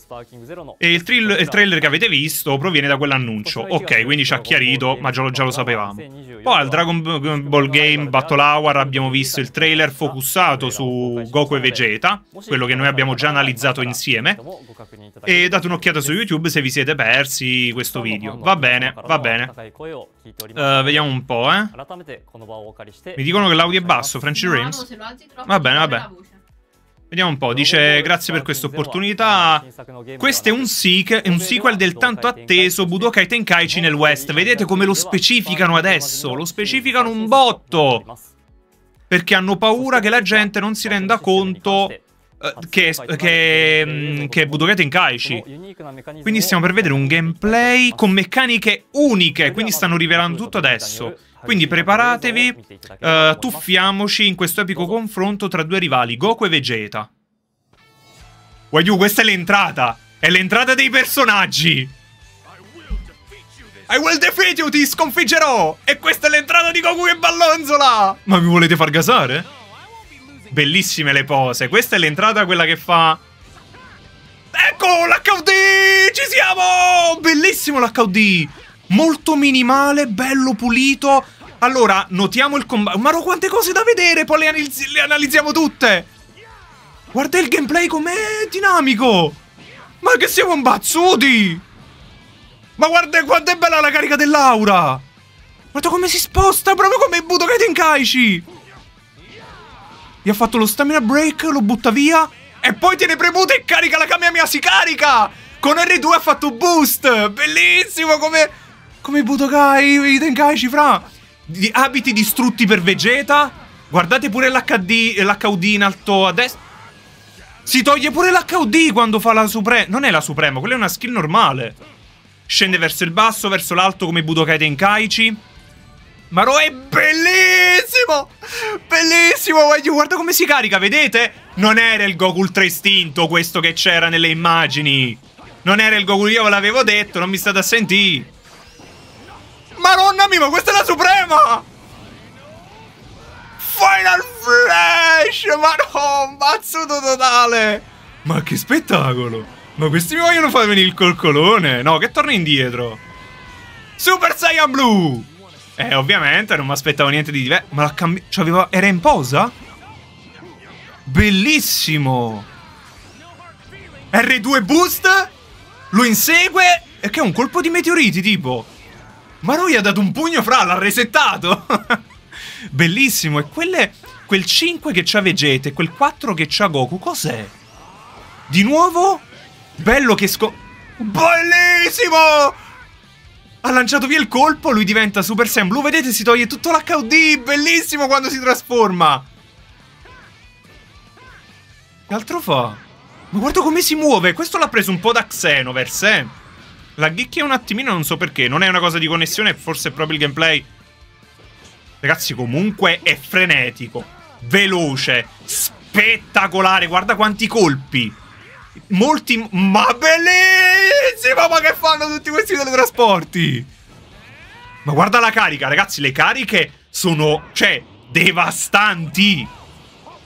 A: E il, il trailer che avete visto proviene da quell'annuncio. Ok, quindi ci ha chiarito, ma già lo, già lo sapevamo. Poi al Dragon Ball Game Battle Hour abbiamo visto il trailer focussato su Goku e Vegeta, quello che noi abbiamo già analizzato insieme. E date un'occhiata su YouTube se vi siete persi questo video. Va bene, va bene. Uh, vediamo un po', eh. Mi dicono che l'audio è basso, Frenchy Rames. Va bene, va bene. Vediamo un po', dice grazie per questa opportunità. Questo è un, seek, è un sequel del tanto atteso Budokai Tenkaichi nel West. Vedete come lo specificano adesso? Lo specificano un botto! Perché hanno paura che la gente non si renda conto eh, che, che, mm, che budurete in Kaishi. Quindi stiamo per vedere un gameplay con meccaniche uniche, quindi stanno rivelando tutto adesso. Eh, quindi preparatevi, uh, tuffiamoci in questo epico confronto tra due rivali, Goku e Vegeta. Wagyu, questa è l'entrata! È l'entrata dei personaggi! I will defeat you, ti sconfiggerò! E questa è l'entrata di Goku e Ballonzola! Ma mi volete far gasare? bellissime le pose. Questa è l'entrata, quella che fa... Ecco l'HD! Ci siamo! Bellissimo l'HD! Molto minimale, bello pulito. Allora, notiamo il combattimento. Ma quante cose da vedere, poi le, analizz le analizziamo tutte. Guarda il gameplay com'è dinamico. Ma che siamo imbazzuti! Ma guarda quanto è bella la carica dell'aura! Guarda come si sposta, proprio come Budokai Tenkaichi! Gli ha fatto lo stamina break, lo butta via. E poi tiene premuto e carica la Kamehameha, si carica! Con R2 ha fatto boost! Bellissimo come... Come Budokai, i ci fra! Di, abiti distrutti per Vegeta. Guardate pure l'HD, l'HUD in alto a destra. Si toglie pure l'HUD quando fa la Suprema. Non è la Suprema, quella è una skill normale. Scende verso il basso, verso l'alto come Budokai Tenkaichi. Maro è bellissimo! Bellissimo, guarda come si carica, vedete? Non era il Goku Ultra Istinto questo che c'era nelle immagini. Non era il Goku, io ve l'avevo detto, non mi state a sentire. Maronna mia, ma questa è la Suprema! Final Flash! Ma no, mazzuto totale! Ma che spettacolo! Ma questi mi vogliono far venire il colcolone! No, che torna indietro! Super Saiyan Blue! Eh, ovviamente, non mi aspettavo niente di diverso. Ma l'ha cambiato. Cioè, era in posa? Bellissimo! R2 boost? Lo insegue? E che è un colpo di meteoriti, tipo. Ma lui ha dato un pugno fra, l'ha resettato! Bellissimo! E quelle, quel 5 che c'ha Vegeta e quel 4 che c'ha Goku, cos'è? Di nuovo? Bello che sco... Bellissimo! Ha lanciato via il colpo, lui diventa Super Sam. Lo vedete, si toglie tutto l'HD. Bellissimo quando si trasforma. Che altro fa? Ma guarda come si muove. Questo l'ha preso un po' da Xenoverse, eh. La ghicchia un attimino, non so perché. Non è una cosa di connessione, forse è proprio il gameplay. Ragazzi, comunque è frenetico. Veloce. Spettacolare. Guarda quanti colpi. Molti... Ma bellissima! Ma che fanno tutti questi teletrasporti? Ma guarda la carica, ragazzi. Le cariche sono... Cioè, devastanti!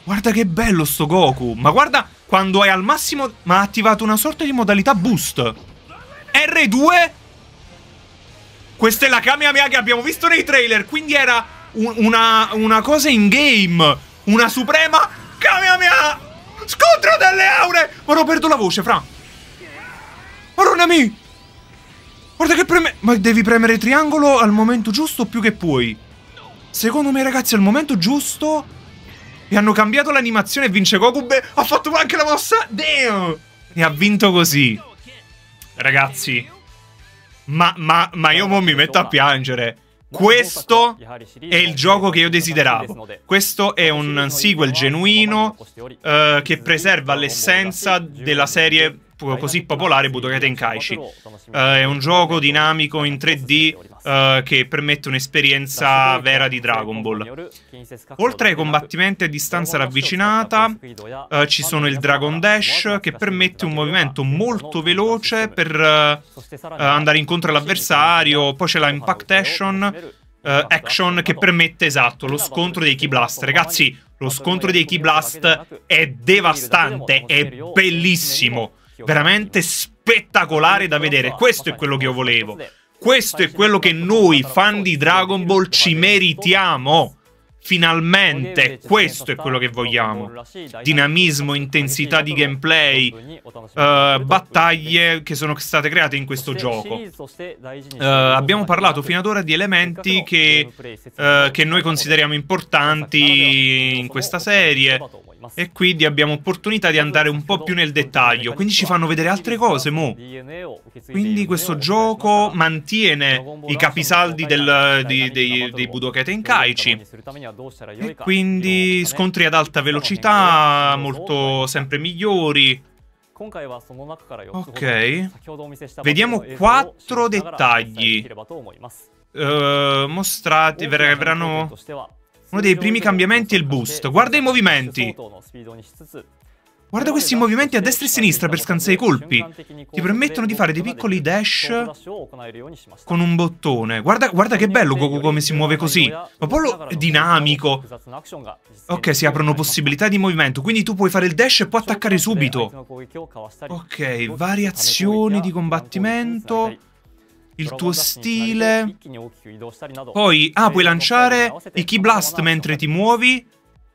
A: Guarda che bello sto Goku. Ma guarda quando è al massimo... Ma ha attivato una sorta di modalità boost. R2... Questa è la Kamehameha che abbiamo visto nei trailer. Quindi era un, una, una cosa in game. Una suprema Kamehameha! Scontro delle aure! Ora ho perdo la voce, fra. Maronami! Guarda che preme... Ma devi premere triangolo al momento giusto più che puoi. Secondo me, ragazzi, al momento giusto... E hanno cambiato l'animazione e vince Kokube. Ha fatto anche la mossa. Damn! E ha vinto così. Ragazzi. Ma, ma, ma io mo mi metto a piangere. Questo è il gioco che io desideravo. Questo è un sequel genuino eh, che preserva l'essenza della serie così popolare Budokai Tenkaichi. Uh, è un gioco dinamico in 3D uh, che permette un'esperienza vera di Dragon Ball. Oltre ai combattimenti a distanza ravvicinata, uh, ci sono il Dragon Dash che permette un movimento molto veloce per andare incontro all'avversario, poi c'è la Impact Action Uh, action che permette esatto lo scontro dei key blast Ragazzi, lo scontro dei key blast è devastante, è bellissimo veramente spettacolare da vedere. Questo è quello che io volevo. Questo è quello che noi, fan di Dragon Ball, ci meritiamo. Finalmente, questo è quello che vogliamo. Dinamismo, intensità di gameplay, uh, battaglie che sono state create in questo gioco. Uh, abbiamo parlato fino ad ora di elementi che, uh, che noi consideriamo importanti in questa serie. E quindi abbiamo opportunità di andare un po' più nel dettaglio, quindi ci fanno vedere altre cose, mo. Quindi questo gioco mantiene i capisaldi del, di, dei, dei Budokai Tenkaichi. E quindi scontri ad alta velocità, molto sempre migliori. Ok, vediamo quattro dettagli eh, eh mostrati, verranno uno dei primi cambiamenti è il boost. Guarda i movimenti. Guarda questi movimenti a destra e sinistra per scansare i colpi. Ti permettono di fare dei piccoli dash con un bottone. Guarda, guarda che bello Goku come si muove così. Ma poi lo è dinamico. Ok, si aprono possibilità di movimento. Quindi tu puoi fare il dash e puoi attaccare subito. Ok, variazioni di combattimento il tuo stile. Poi, ah, puoi lanciare i Key Blast mentre ti muovi.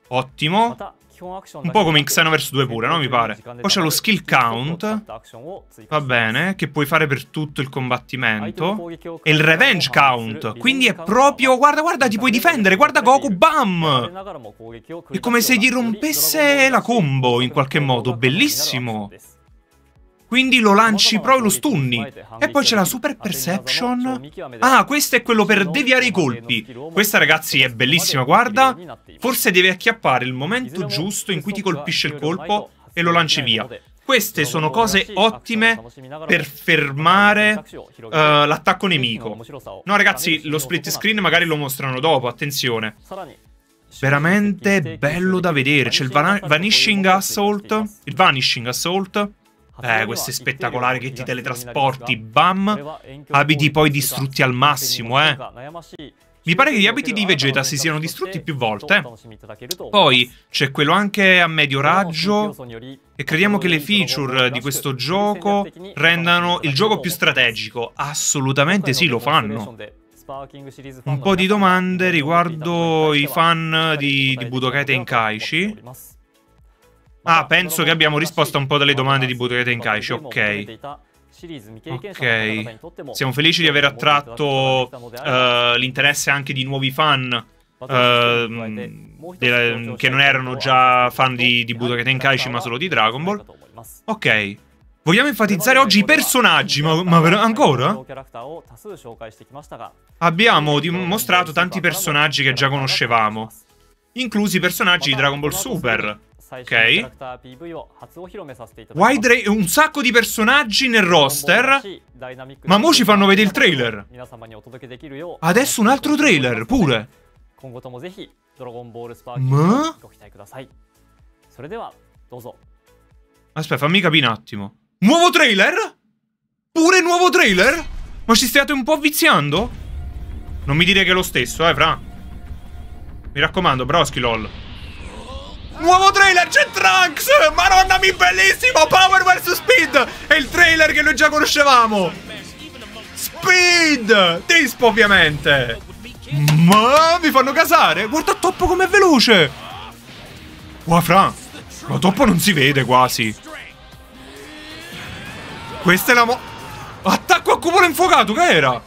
A: Ottimo. Un po' come in Xenoverse 2 pure, no? Mi pare. Poi c'è lo skill count. Va bene, che puoi fare per tutto il combattimento. E il revenge count. Quindi è proprio... Guarda, guarda, ti puoi difendere. Guarda Goku, bam! È come se gli rompesse la combo in qualche modo. Bellissimo. Quindi lo lanci proprio e lo stunni. E poi c'è la super perception. Ah, questo è quello per deviare i colpi. Questa, ragazzi, è bellissima, guarda. Forse deve acchiappare il momento giusto in cui ti colpisce il colpo e lo lanci via. Queste sono cose ottime per fermare uh, l'attacco nemico. No, ragazzi, lo split screen magari lo mostrano dopo, attenzione. Veramente bello da vedere. C'è il Vanishing Assault. Il Vanishing Assault. Eh, queste spettacolari che ti teletrasporti, bam, abiti poi distrutti al massimo, eh. Mi pare che gli abiti di Vegeta si siano distrutti più volte. Poi c'è quello anche a medio raggio e crediamo che le feature di questo gioco rendano il gioco più strategico. Assolutamente sì, lo fanno. Un po' di domande riguardo i fan di, di Budokai Tenkaichi. Ah, penso che abbiamo risposto a un po' delle domande di Butorete in Kaishi, ok. Ok, siamo felici di aver attratto uh, l'interesse anche di nuovi fan uh, della, che non erano già fan di, di Budokai Kaishi, ma solo di Dragon Ball. Ok, Vogliamo enfatizzare oggi i personaggi, ma, ma ancora? Abbiamo dimostrato tanti personaggi che già conoscevamo, inclusi i personaggi di Dragon Ball Super, Ok. Wide Ray, un sacco di personaggi nel roster. Ma mo ci fanno vedere il trailer. Adesso un altro trailer pure. Ma? Aspetta, fammi capire un attimo. Nuovo trailer? Pure nuovo trailer? Ma ci stiate un po' viziando? Non mi dire che è lo stesso, eh, fra. Mi raccomando, broschi, lol. Nuovo trailer, c'è Trunks! Madonna mi bellissimo! Power vs Speed! È il trailer che noi già conoscevamo! Speed! Dispo ovviamente! Ma mi fanno casare! Guarda Toppo com'è veloce! Wow, Fra! Ma Toppo non si vede quasi! Questa è la mo... Attacco a cupola infuocato, che era?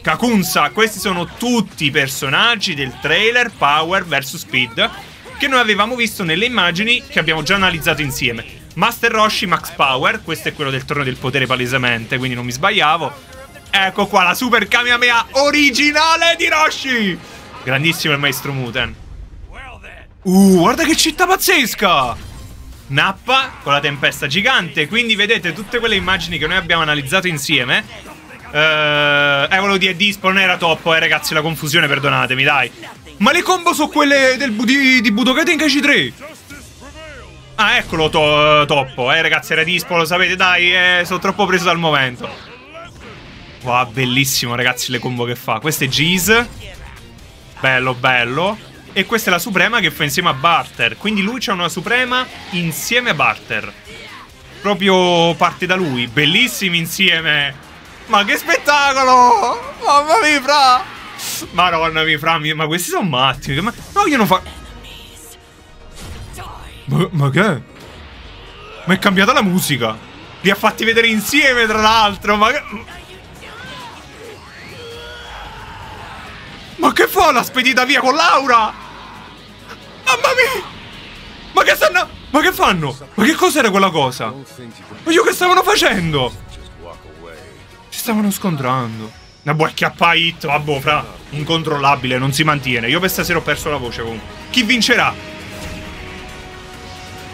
A: Kakunsa, questi sono tutti i personaggi del trailer Power vs Speed che noi avevamo visto nelle immagini che abbiamo già analizzato insieme. Master Roshi Max Power, questo è quello del trono del potere palesemente, quindi non mi sbagliavo. Ecco qua la Super Kamehameha originale di Roshi! Grandissimo il maestro Muten. Uh, guarda che città pazzesca! Nappa con la tempesta gigante, quindi vedete tutte quelle immagini che noi abbiamo analizzato insieme eh, uh, eh, Evolo di Edispo non era toppo, eh ragazzi, la confusione, perdonatemi, dai. Ma le combo sono quelle del, di, di Budokaten Kaichi 3. Ah, eccolo to, eh, Toppo. Eh, ragazzi, era dispo, lo sapete, dai, eh, sono troppo preso dal momento. Wow, bellissimo, ragazzi, le combo che fa. Questa è Jeez. Bello, bello. E questa è la Suprema che fa insieme a Barter. Quindi lui c'ha una Suprema insieme a Barter. Proprio parte da lui. Bellissimi insieme. Ma che spettacolo! Mamma mia, fra! Madonna, mi frammi, ma questi sono matti. Ma... No, io non fa... Ma, ma che? Ma è cambiata la musica. Li ha fatti vedere insieme, tra l'altro. Ma che... Ma che fa la spedita via con Laura? Mamma mia! Ma che stanno... Ma che fanno? Ma che cos'era quella cosa? Ma io che stavano facendo? Si stavano scontrando. Una buona chiappa hit, vabbè, fra. Incontrollabile, non si mantiene. Io per stasera ho perso la voce comunque. Chi vincerà?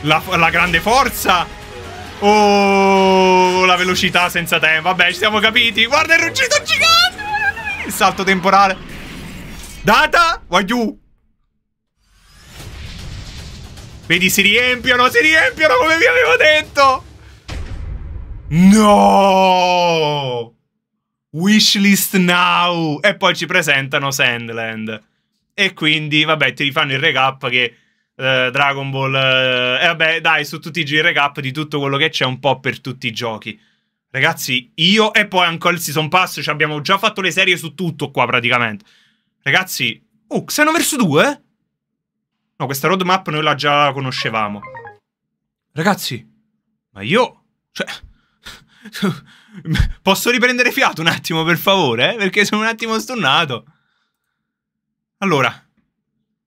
A: La, la grande forza o oh, la velocità senza tempo? Vabbè, ci siamo capiti. Guarda il ruggito gigante! Il salto temporale. Data, voglio. Vedi, si riempiono, si riempiono come vi avevo detto. No! Wishlist now! E poi ci presentano Sandland. E quindi, vabbè, ti rifanno il recap che... Eh, Dragon Ball... Eh, e vabbè, dai, su tutti i giri recap di tutto quello che c'è un po' per tutti i giochi. Ragazzi, io e poi ancora il Season Pass, ci abbiamo già fatto le serie su tutto qua praticamente. Ragazzi, oh, uh, Xenoverse 2? No, questa roadmap noi la già conoscevamo. Ragazzi, ma io... Cioè... Posso riprendere fiato un attimo, per favore? Eh? Perché sono un attimo stonnato. Allora,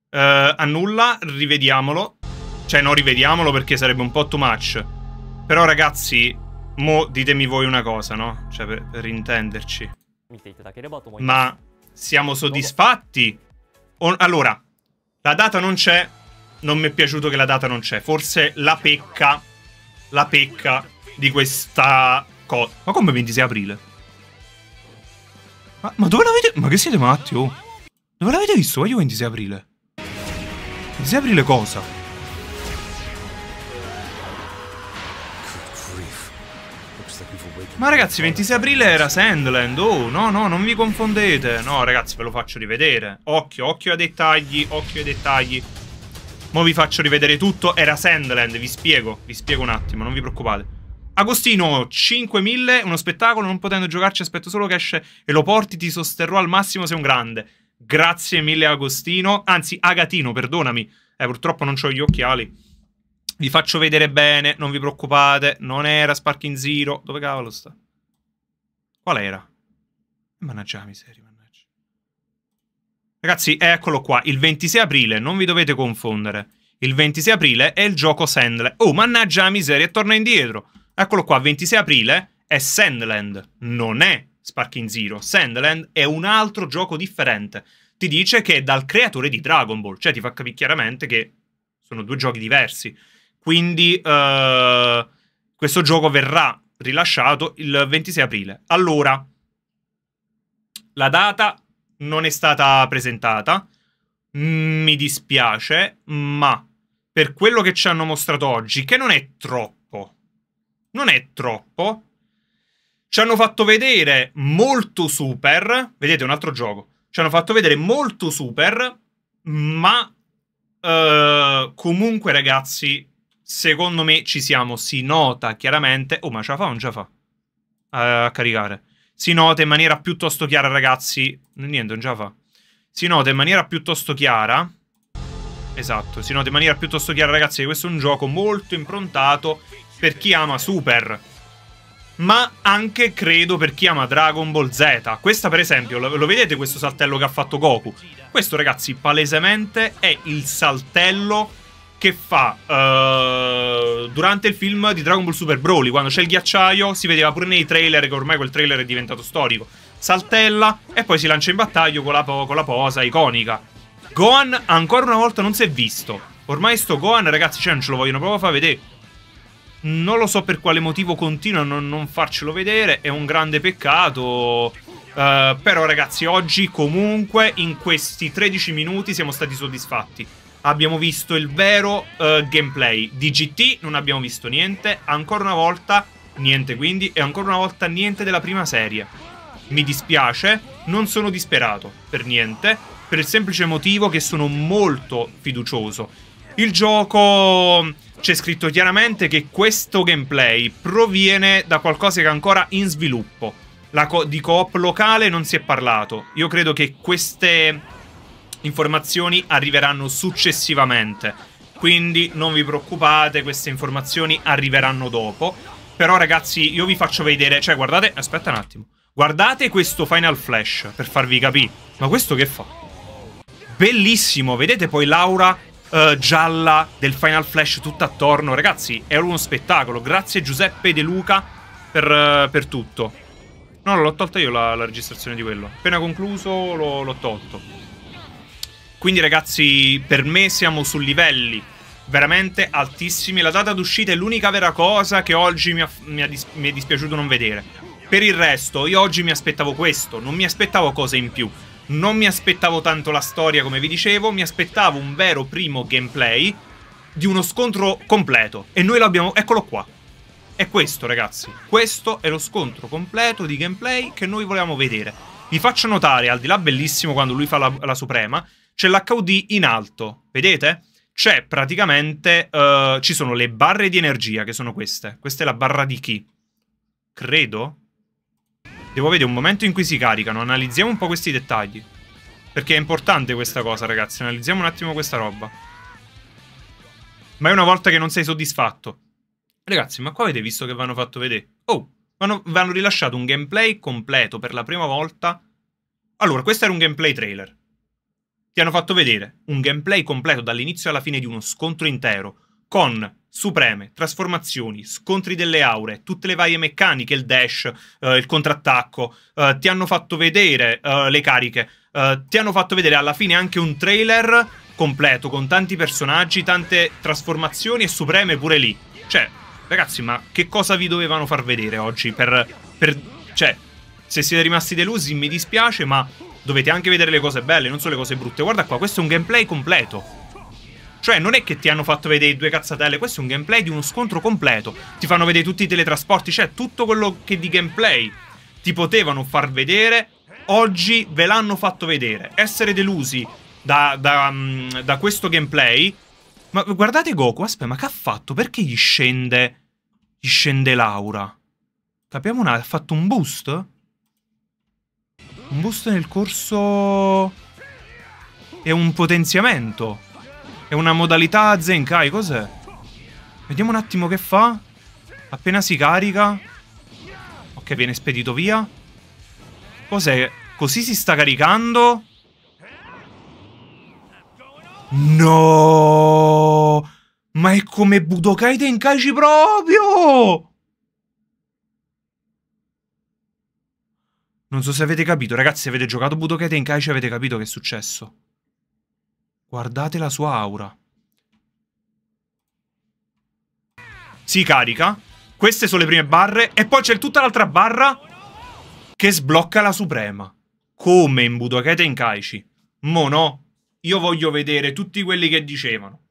A: eh, annulla, rivediamolo. Cioè, no, rivediamolo perché sarebbe un po' too much. Però, ragazzi, mo ditemi voi una cosa, no? Cioè, per, per intenderci. Ma siamo soddisfatti? O, allora, la data non c'è. Non mi è piaciuto che la data non c'è. Forse la pecca, la pecca di questa Co ma come 26 aprile? Ma, ma dove l'avete... Ma che siete matti, oh? Dove l'avete visto? Voglio 26 aprile. 26 aprile cosa? Ma ragazzi, 26 aprile era Sandland, oh, no, no, non vi confondete. No, ragazzi, ve lo faccio rivedere. Occhio, occhio ai dettagli, occhio ai dettagli. Mo vi faccio rivedere tutto, era Sandland, vi spiego, vi spiego un attimo, non vi preoccupate. Agostino 5000, uno spettacolo, non potendo giocarci aspetto solo che esce e lo porti, ti sosterrò al massimo sei un grande. Grazie mille Agostino, anzi Agatino, perdonami, eh, purtroppo non ho gli occhiali. Vi faccio vedere bene, non vi preoccupate, non era Spark in Zero, dove cavolo sta? Qual era? Mannaggia la miseria, mannaggia. Ragazzi, eccolo qua, il 26 aprile, non vi dovete confondere. Il 26 aprile è il gioco Sandler. Oh, mannaggia la miseria, torna indietro. Eccolo qua, 26 aprile, è Sandland, non è Sparking Zero. Sandland è un altro gioco differente. Ti dice che è dal creatore di Dragon Ball, cioè ti fa capire chiaramente che sono due giochi diversi. Quindi uh, questo gioco verrà rilasciato il 26 aprile. Allora, la data non è stata presentata, mi dispiace, ma per quello che ci hanno mostrato oggi, che non è troppo non è troppo. Ci hanno fatto vedere molto super. Vedete, un altro gioco. Ci hanno fatto vedere molto super, ma uh, comunque, ragazzi, secondo me ci siamo. Si nota chiaramente. Oh, ma ce la fa o non ce la fa? Eh, a caricare. Si nota in maniera piuttosto chiara, ragazzi. Niente, non ce la fa. Si nota in maniera piuttosto chiara. Esatto, si nota in maniera piuttosto chiara, ragazzi, che questo è un gioco molto improntato per chi ama Super, ma anche credo per chi ama Dragon Ball Z. Questa per esempio, lo, lo vedete questo saltello che ha fatto Goku? Questo ragazzi palesemente è il saltello che fa uh, durante il film di Dragon Ball Super Broly, quando c'è il ghiacciaio, si vedeva pure nei trailer che ormai quel trailer è diventato storico. Saltella e poi si lancia in battaglia con la, con la posa iconica. Gohan ancora una volta non si è visto. Ormai sto Gohan, ragazzi, cioè non ce lo vogliono proprio far vedere. Non lo so per quale motivo continua a non, non farcelo vedere, è un grande peccato. Uh, però ragazzi, oggi comunque in questi 13 minuti siamo stati soddisfatti. Abbiamo visto il vero uh, gameplay di GT, non abbiamo visto niente, ancora una volta niente quindi e ancora una volta niente della prima serie. Mi dispiace, non sono disperato per niente, per il semplice motivo che sono molto fiducioso. Il gioco c'è scritto chiaramente che questo gameplay proviene da qualcosa che è ancora in sviluppo. Co- di coop locale non si è parlato. Io credo che queste informazioni arriveranno successivamente. Quindi non vi preoccupate, queste informazioni arriveranno dopo. Però ragazzi, io vi faccio vedere... Cioè, guardate... Aspetta un attimo. Guardate questo Final Flash, per farvi capire. Ma questo che fa? Bellissimo, vedete poi l'aura uh, gialla del Final Flash tutta attorno. Ragazzi, era uno spettacolo. Grazie Giuseppe De Luca per, uh, per tutto. No, l'ho tolta io la, la, registrazione di quello. Appena concluso l'ho tolto. Quindi ragazzi, per me siamo su livelli veramente altissimi. La data d'uscita è l'unica vera cosa che oggi mi, ha, mi, ha dis, mi è dispiaciuto non vedere. Per il resto, io oggi mi aspettavo questo, non mi aspettavo cose in più. Non mi aspettavo tanto la storia, come vi dicevo, mi aspettavo un vero primo gameplay di uno scontro completo. E noi l'abbiamo... eccolo qua. È questo, ragazzi. Questo è lo scontro completo di gameplay che noi volevamo vedere. Vi faccio notare, al di là bellissimo quando lui fa la, la suprema, c'è l'HUD in alto, vedete? C'è praticamente... Uh, ci sono le barre di energia, che sono queste. Questa è la barra di chi? Credo Devo vedere un momento in cui si caricano, analizziamo un po' questi dettagli. Perché è importante questa cosa, ragazzi, analizziamo un attimo questa roba. Ma è una volta che non sei soddisfatto. Ragazzi, ma qua avete visto che vanno fatto vedere? Oh, vanno, vanno rilasciato un gameplay completo per la prima volta. Allora, questo era un gameplay trailer. Ti hanno fatto vedere un gameplay completo dall'inizio alla fine di uno scontro intero, con supreme, trasformazioni, scontri delle aure, tutte le varie meccaniche, il dash, eh, il contrattacco, eh, ti hanno fatto vedere eh, le cariche, eh, ti hanno fatto vedere alla fine anche un trailer completo con tanti personaggi, tante trasformazioni e supreme pure lì. Cioè, ragazzi, ma che cosa vi dovevano far vedere oggi? Per, per, cioè, se siete rimasti delusi mi dispiace, ma dovete anche vedere le cose belle, non solo le cose brutte. Guarda qua, questo è un gameplay completo. Cioè, non è che ti hanno fatto vedere due cazzatelle, questo è un gameplay di uno scontro completo. Ti fanno vedere tutti i teletrasporti, cioè tutto quello che di gameplay ti potevano far vedere, oggi ve l'hanno fatto vedere. Essere delusi da, da, mm, da questo gameplay. Ma guardate Goku, aspetta, ma che ha fatto? Perché gli scende. Gli scende Laura? Capiamo una. ha fatto un boost? Un boost nel corso... E un potenziamento. È una modalità Zenkai, cos'è? Vediamo un attimo che fa. Appena si carica. Ok, viene spedito via. Cos'è? Così si sta caricando? No! Ma è come Budokai Tenkaichi proprio! Non so se avete capito, ragazzi, se avete giocato Budokai Tenkaichi avete capito che è successo. Guardate la sua aura. Si carica. Queste sono le prime barre. E poi c'è tutta l'altra barra che sblocca la Suprema. Come in Budokai Tenkaichi. Mo no. Io voglio vedere tutti quelli che dicevano.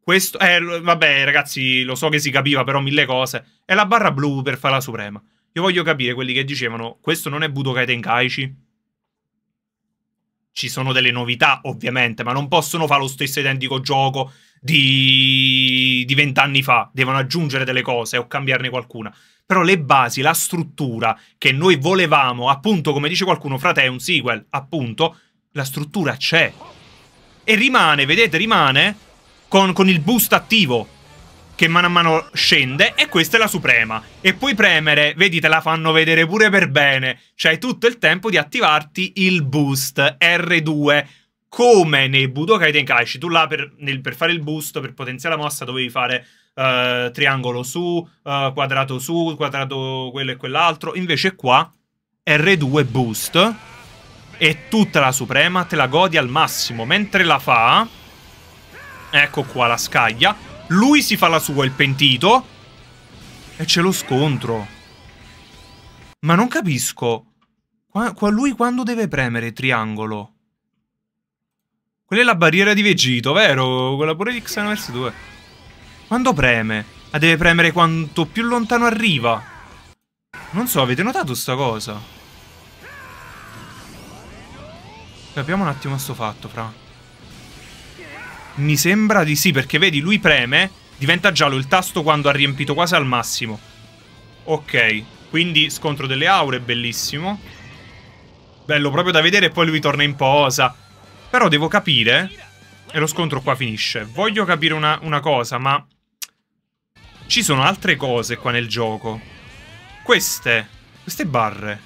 A: Questo... Eh, vabbè, ragazzi, lo so che si capiva, però mille cose. È la barra blu per fare la Suprema. Io voglio capire quelli che dicevano questo non è Budokai Tenkaichi ci sono delle novità, ovviamente, ma non possono fare lo stesso identico gioco di vent'anni fa. Devono aggiungere delle cose o cambiarne qualcuna. Però le basi, la struttura che noi volevamo, appunto, come dice qualcuno, frate, è un sequel, appunto, la struttura c'è. E rimane, vedete, rimane con, con il boost attivo che mano a mano scende e questa è la suprema. E puoi premere, vedi te la fanno vedere pure per bene, cioè hai tutto il tempo di attivarti il boost R2 come nei Budokai Tenkaichi. Cioè, tu là per, nel, per fare il boost, per potenziare la mossa dovevi fare uh, triangolo su, uh, quadrato su, quadrato quello e quell'altro, invece qua R2 boost e tutta la suprema te la godi al massimo, mentre la fa ecco qua la scaglia lui si fa la sua, il pentito. E c'è lo scontro. Ma non capisco. Qua, qua lui quando deve premere triangolo? Quella è la barriera di Vegito, vero? Quella pure di Xenoverse 2. Quando preme? Ma deve premere quanto più lontano arriva. Non so, avete notato sta cosa? Capiamo un attimo sto fatto, fra. Mi sembra di sì, perché vedi, lui preme, diventa giallo il tasto quando ha riempito quasi al massimo. Ok, quindi scontro delle aure, bellissimo. Bello proprio da vedere e poi lui torna in posa. Però devo capire... E lo scontro qua finisce. Voglio capire una, una cosa, ma... Ci sono altre cose qua nel gioco. Queste. Queste barre.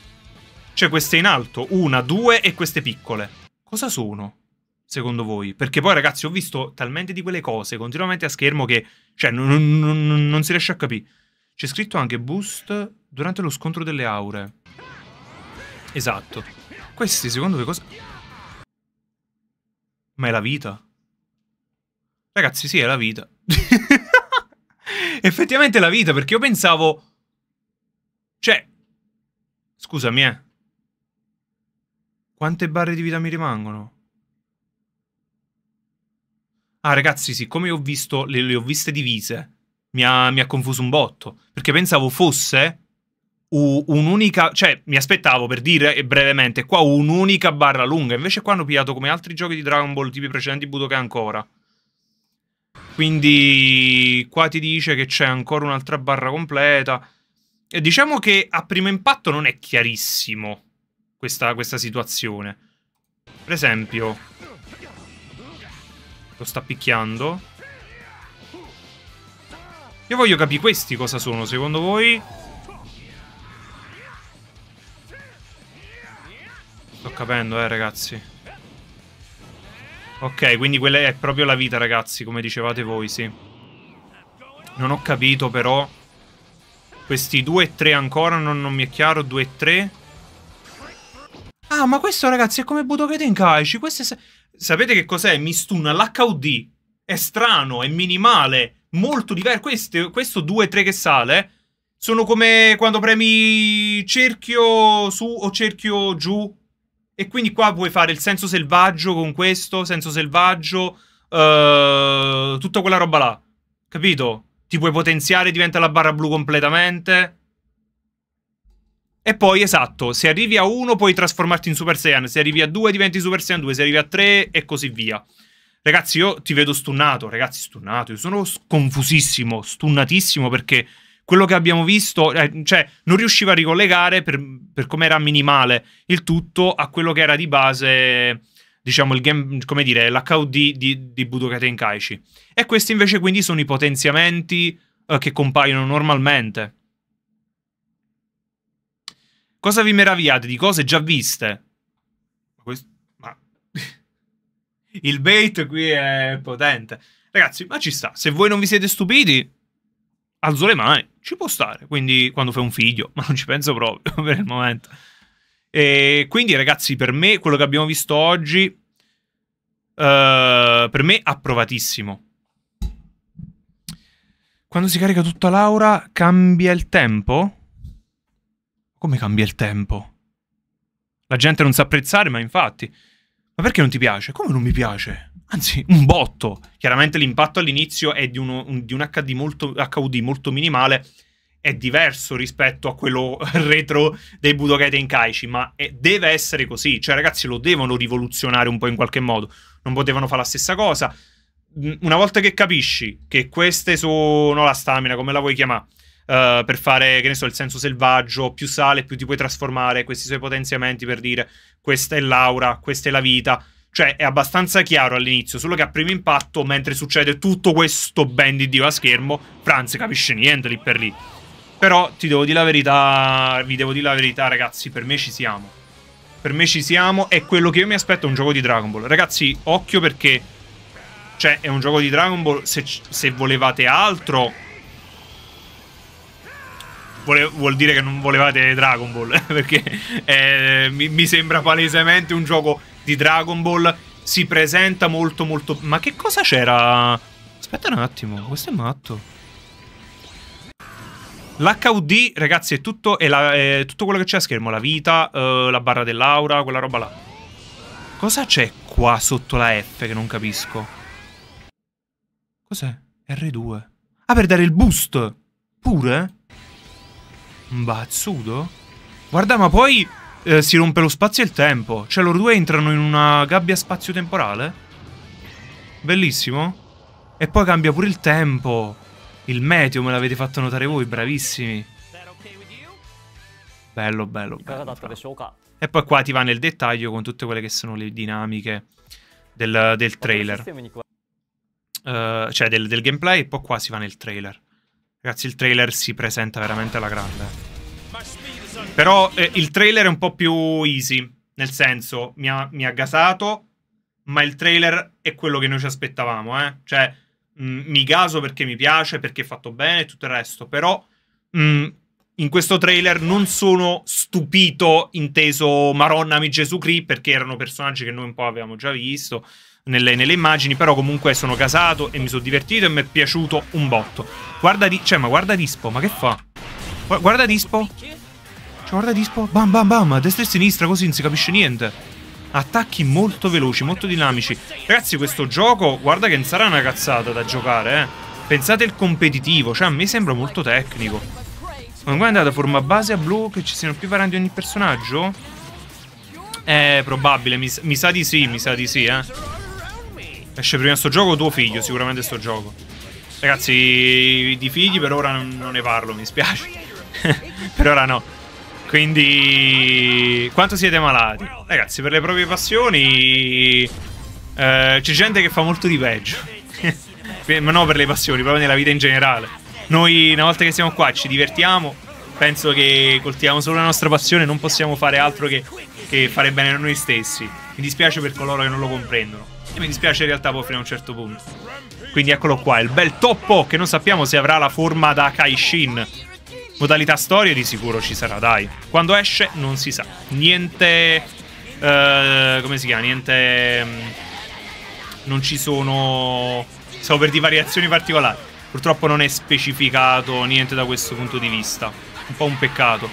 A: Cioè queste in alto. Una, due e queste piccole. Cosa sono? secondo voi? Perché poi, ragazzi, ho visto talmente di quelle cose continuamente a schermo che, cioè, non, non, non si riesce a capire. C'è scritto anche boost durante lo scontro delle aure. Esatto. Questi, secondo voi, cosa... Ma è la vita. Ragazzi, sì, è la vita. Effettivamente è la vita, perché io pensavo... Cioè... Scusami, eh. Quante barre di vita mi rimangono? Ah, ragazzi, siccome io ho visto, le, le ho viste divise, mi ha, mi ha, confuso un botto. Perché pensavo fosse un'unica. Cioè, mi aspettavo per dire brevemente, qua un'unica barra lunga. Invece, qua hanno pigliato come altri giochi di Dragon Ball, tipo i precedenti Budokai ancora. Quindi, qua ti dice che c'è ancora un'altra barra completa. E diciamo che a primo impatto non è chiarissimo questa, questa situazione. Per esempio, lo sta picchiando. Io voglio capire questi cosa sono, secondo voi? Sto capendo, eh, ragazzi. Ok, quindi quella è proprio la vita, ragazzi, come dicevate voi, sì. Non ho capito, però... Questi 2 e 3 ancora, non, non, mi è chiaro, 2 e 3... Ah, ma questo, ragazzi, è come Budokai Tenkaichi, questo è... Sapete che cos'è? Mi stunna l'HUD. È strano, è minimale, molto diverso. Queste, questo 2-3 che sale sono come quando premi cerchio su o cerchio giù. E quindi qua puoi fare il senso selvaggio con questo, senso selvaggio, uh, tutta quella roba là. Capito? Ti puoi potenziare, diventa la barra blu completamente. E poi, esatto, se arrivi a 1 puoi trasformarti in Super Saiyan, se arrivi a 2 diventi Super Saiyan 2, se arrivi a 3 e così via. Ragazzi, io ti vedo stunnato, ragazzi, stunnato. Io sono confusissimo, stunnatissimo perché quello che abbiamo visto, eh, cioè, non riusciva a ricollegare per, per come era minimale il tutto a quello che era di base, diciamo, il game, come dire, l'HUD di, di Budokatenkaichi. E questi invece quindi sono i potenziamenti eh, che compaiono normalmente. Cosa vi meravigliate di cose già viste? Ma questo... Ma... Il bait qui è potente. Ragazzi, ma ci sta. Se voi non vi siete stupiti, alzo le mani. Ci può stare. Quindi quando fai un figlio, ma non ci penso proprio per il momento. E quindi, ragazzi, per me quello che abbiamo visto oggi, uh, per me approvatissimo. Quando si carica tutta l'aura, cambia il tempo? Come cambia il tempo? La gente non sa apprezzare, ma infatti. Ma perché non ti piace? Come non mi piace? Anzi, un botto. Chiaramente l'impatto all'inizio è di, uno, un, di un HD molto, HUD molto minimale, è diverso rispetto a quello retro dei Budokai Tenkaichi, ma è, deve essere così. Cioè, ragazzi, lo devono rivoluzionare un po' in qualche modo. Non potevano fare la stessa cosa. Una volta che capisci che queste sono la stamina, come la vuoi chiamare, eh, per fare, che ne so, il senso selvaggio, più sale, più ti puoi trasformare, questi suoi potenziamenti per dire questa è l'aura, questa è la vita. Cioè, è abbastanza chiaro all'inizio, solo che a primo impatto, mentre succede tutto questo ben di Dio a schermo, Franz capisce niente lì per lì. Però ti devo dire la verità, vi devo dire la verità, ragazzi, per me ci siamo. Per me ci siamo, e quello che io mi aspetto è un gioco di Dragon Ball. Ragazzi, occhio perché... Cioè, è un gioco di Dragon Ball, se, se volevate altro vuol dire che non volevate Dragon Ball, perché eh, mi, mi sembra palesemente un gioco di Dragon Ball, si presenta molto molto... Ma che cosa c'era? Aspetta un attimo, questo è matto. L'HUD, ragazzi, è tutto, è la, è tutto quello che c'è a schermo. La vita, eh, la barra dell'aura, quella roba là. Cosa c'è qua sotto la F che non capisco? Cos'è? R2. Ah, per dare il boost! Pure? Bazzuto? Guarda, ma poi eh, si rompe lo spazio e il tempo. Cioè, loro due entrano in una gabbia spazio-temporale. Bellissimo. E poi cambia pure il tempo. Il meteo me l'avete fatto notare voi, bravissimi. Bello, bello, bello. E poi qua ti va nel dettaglio con tutte quelle che sono le dinamiche del, del trailer. Uh, cioè del, del gameplay e poi qua si va nel trailer. Ragazzi, il trailer si presenta veramente alla grande. Però eh, il trailer è un po' più easy. Nel senso, mi ha, mi ha gasato, ma il trailer è quello che noi ci aspettavamo, eh? Cioè, mh, mm, mi gaso perché mi piace, perché è fatto bene e tutto il resto. Però, mh, mm, in questo trailer non sono stupito, inteso Maronna mi Gesù Cree, perché erano personaggi che noi un po' avevamo già visto nelle, nelle, immagini, però comunque sono casato e mi sono divertito e mi è piaciuto un botto. Guarda di... Cioè, ma guarda Dispo, ma che fa? Guarda Dispo. Cioè, guarda Dispo. Bam, bam, bam, destra e sinistra, così non si capisce niente. Attacchi molto veloci, molto dinamici. Ragazzi, questo gioco, guarda che non sarà una cazzata da giocare, eh. Pensate il competitivo, cioè a me sembra molto tecnico. Ma guarda, da forma base a blu che ci siano più varianti di ogni personaggio? Eh, probabile, mi, mi sa di sì, mi sa di sì, eh. Esce prima sto gioco tuo figlio? Sicuramente sto gioco. Ragazzi, di figli per ora non ne parlo, mi spiace. per ora no. Quindi... Quanto siete malati? Ragazzi, per le proprie passioni... Eh, c'è gente che fa molto di peggio. Ma no per le passioni, proprio nella vita in generale. Noi, una volta che siamo qua, ci divertiamo. Penso che coltiviamo solo la nostra passione, non possiamo fare altro che, che fare bene a noi stessi. Mi dispiace per coloro che non lo comprendono. E mi dispiace in realtà poi fino a un certo punto. Quindi eccolo qua, il bel toppo che non sappiamo se avrà la forma da Kaishin. Modalità storia di sicuro ci sarà, dai. Quando esce non si sa. Niente... Eh, come si chiama? Niente... Mm, non ci sono... Stavo per di variazioni particolari. Purtroppo non è specificato niente da questo punto di vista. Un po' un peccato.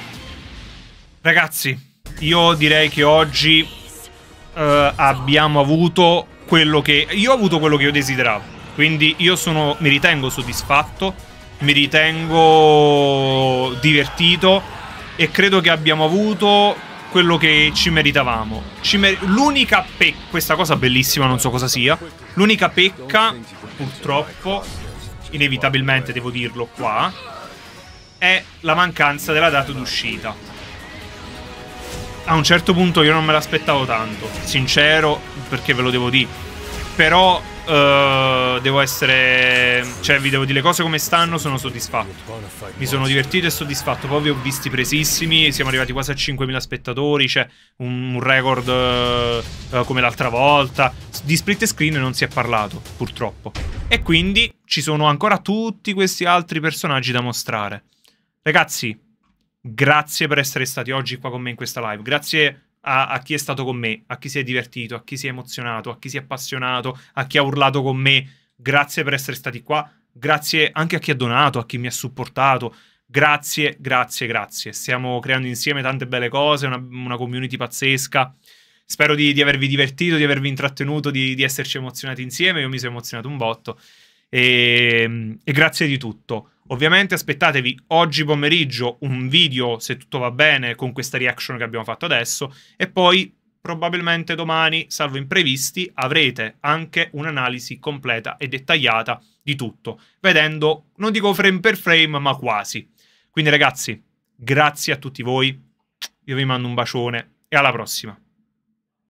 A: Ragazzi, io direi che oggi eh, abbiamo avuto quello che... Io ho avuto quello che io desideravo. Quindi io sono... mi ritengo soddisfatto, mi ritengo divertito e credo che abbiamo avuto quello che ci meritavamo. Mer l'unica pecca... questa cosa bellissima, non so cosa sia. L'unica pecca, purtroppo, inevitabilmente devo dirlo qua, è la mancanza della data d'uscita a un certo punto io non me l'aspettavo tanto, sincero, perché ve lo devo dire. Però uh, devo essere... Cioè, vi devo dire le cose come stanno, sono soddisfatto. Mi sono divertito e soddisfatto. Poi vi ho visti presissimi, siamo arrivati quasi a 5.000 spettatori, cioè un, record uh, come l'altra volta. Di split screen non si è parlato, purtroppo. E quindi ci sono ancora tutti questi altri personaggi da mostrare. Ragazzi, grazie per essere stati oggi qua con me in questa live. Grazie a, a, chi è stato con me, a chi si è divertito, a chi si è emozionato, a chi si è appassionato, a chi ha urlato con me. Grazie per essere stati qua. Grazie anche a chi ha donato, a chi mi ha supportato. Grazie, grazie, grazie. Stiamo creando insieme tante belle cose, una, una community pazzesca. Spero di, di, avervi divertito, di avervi intrattenuto, di, di, esserci emozionati insieme. Io mi sono emozionato un botto. e, ehm, e grazie di tutto. Ovviamente aspettatevi oggi pomeriggio un video, se tutto va bene, con questa reaction che abbiamo fatto adesso e poi probabilmente domani, salvo imprevisti, avrete anche un'analisi completa e dettagliata di tutto, vedendo, non dico frame per frame, ma quasi. Quindi ragazzi, grazie a tutti voi, io vi mando un bacione e alla prossima.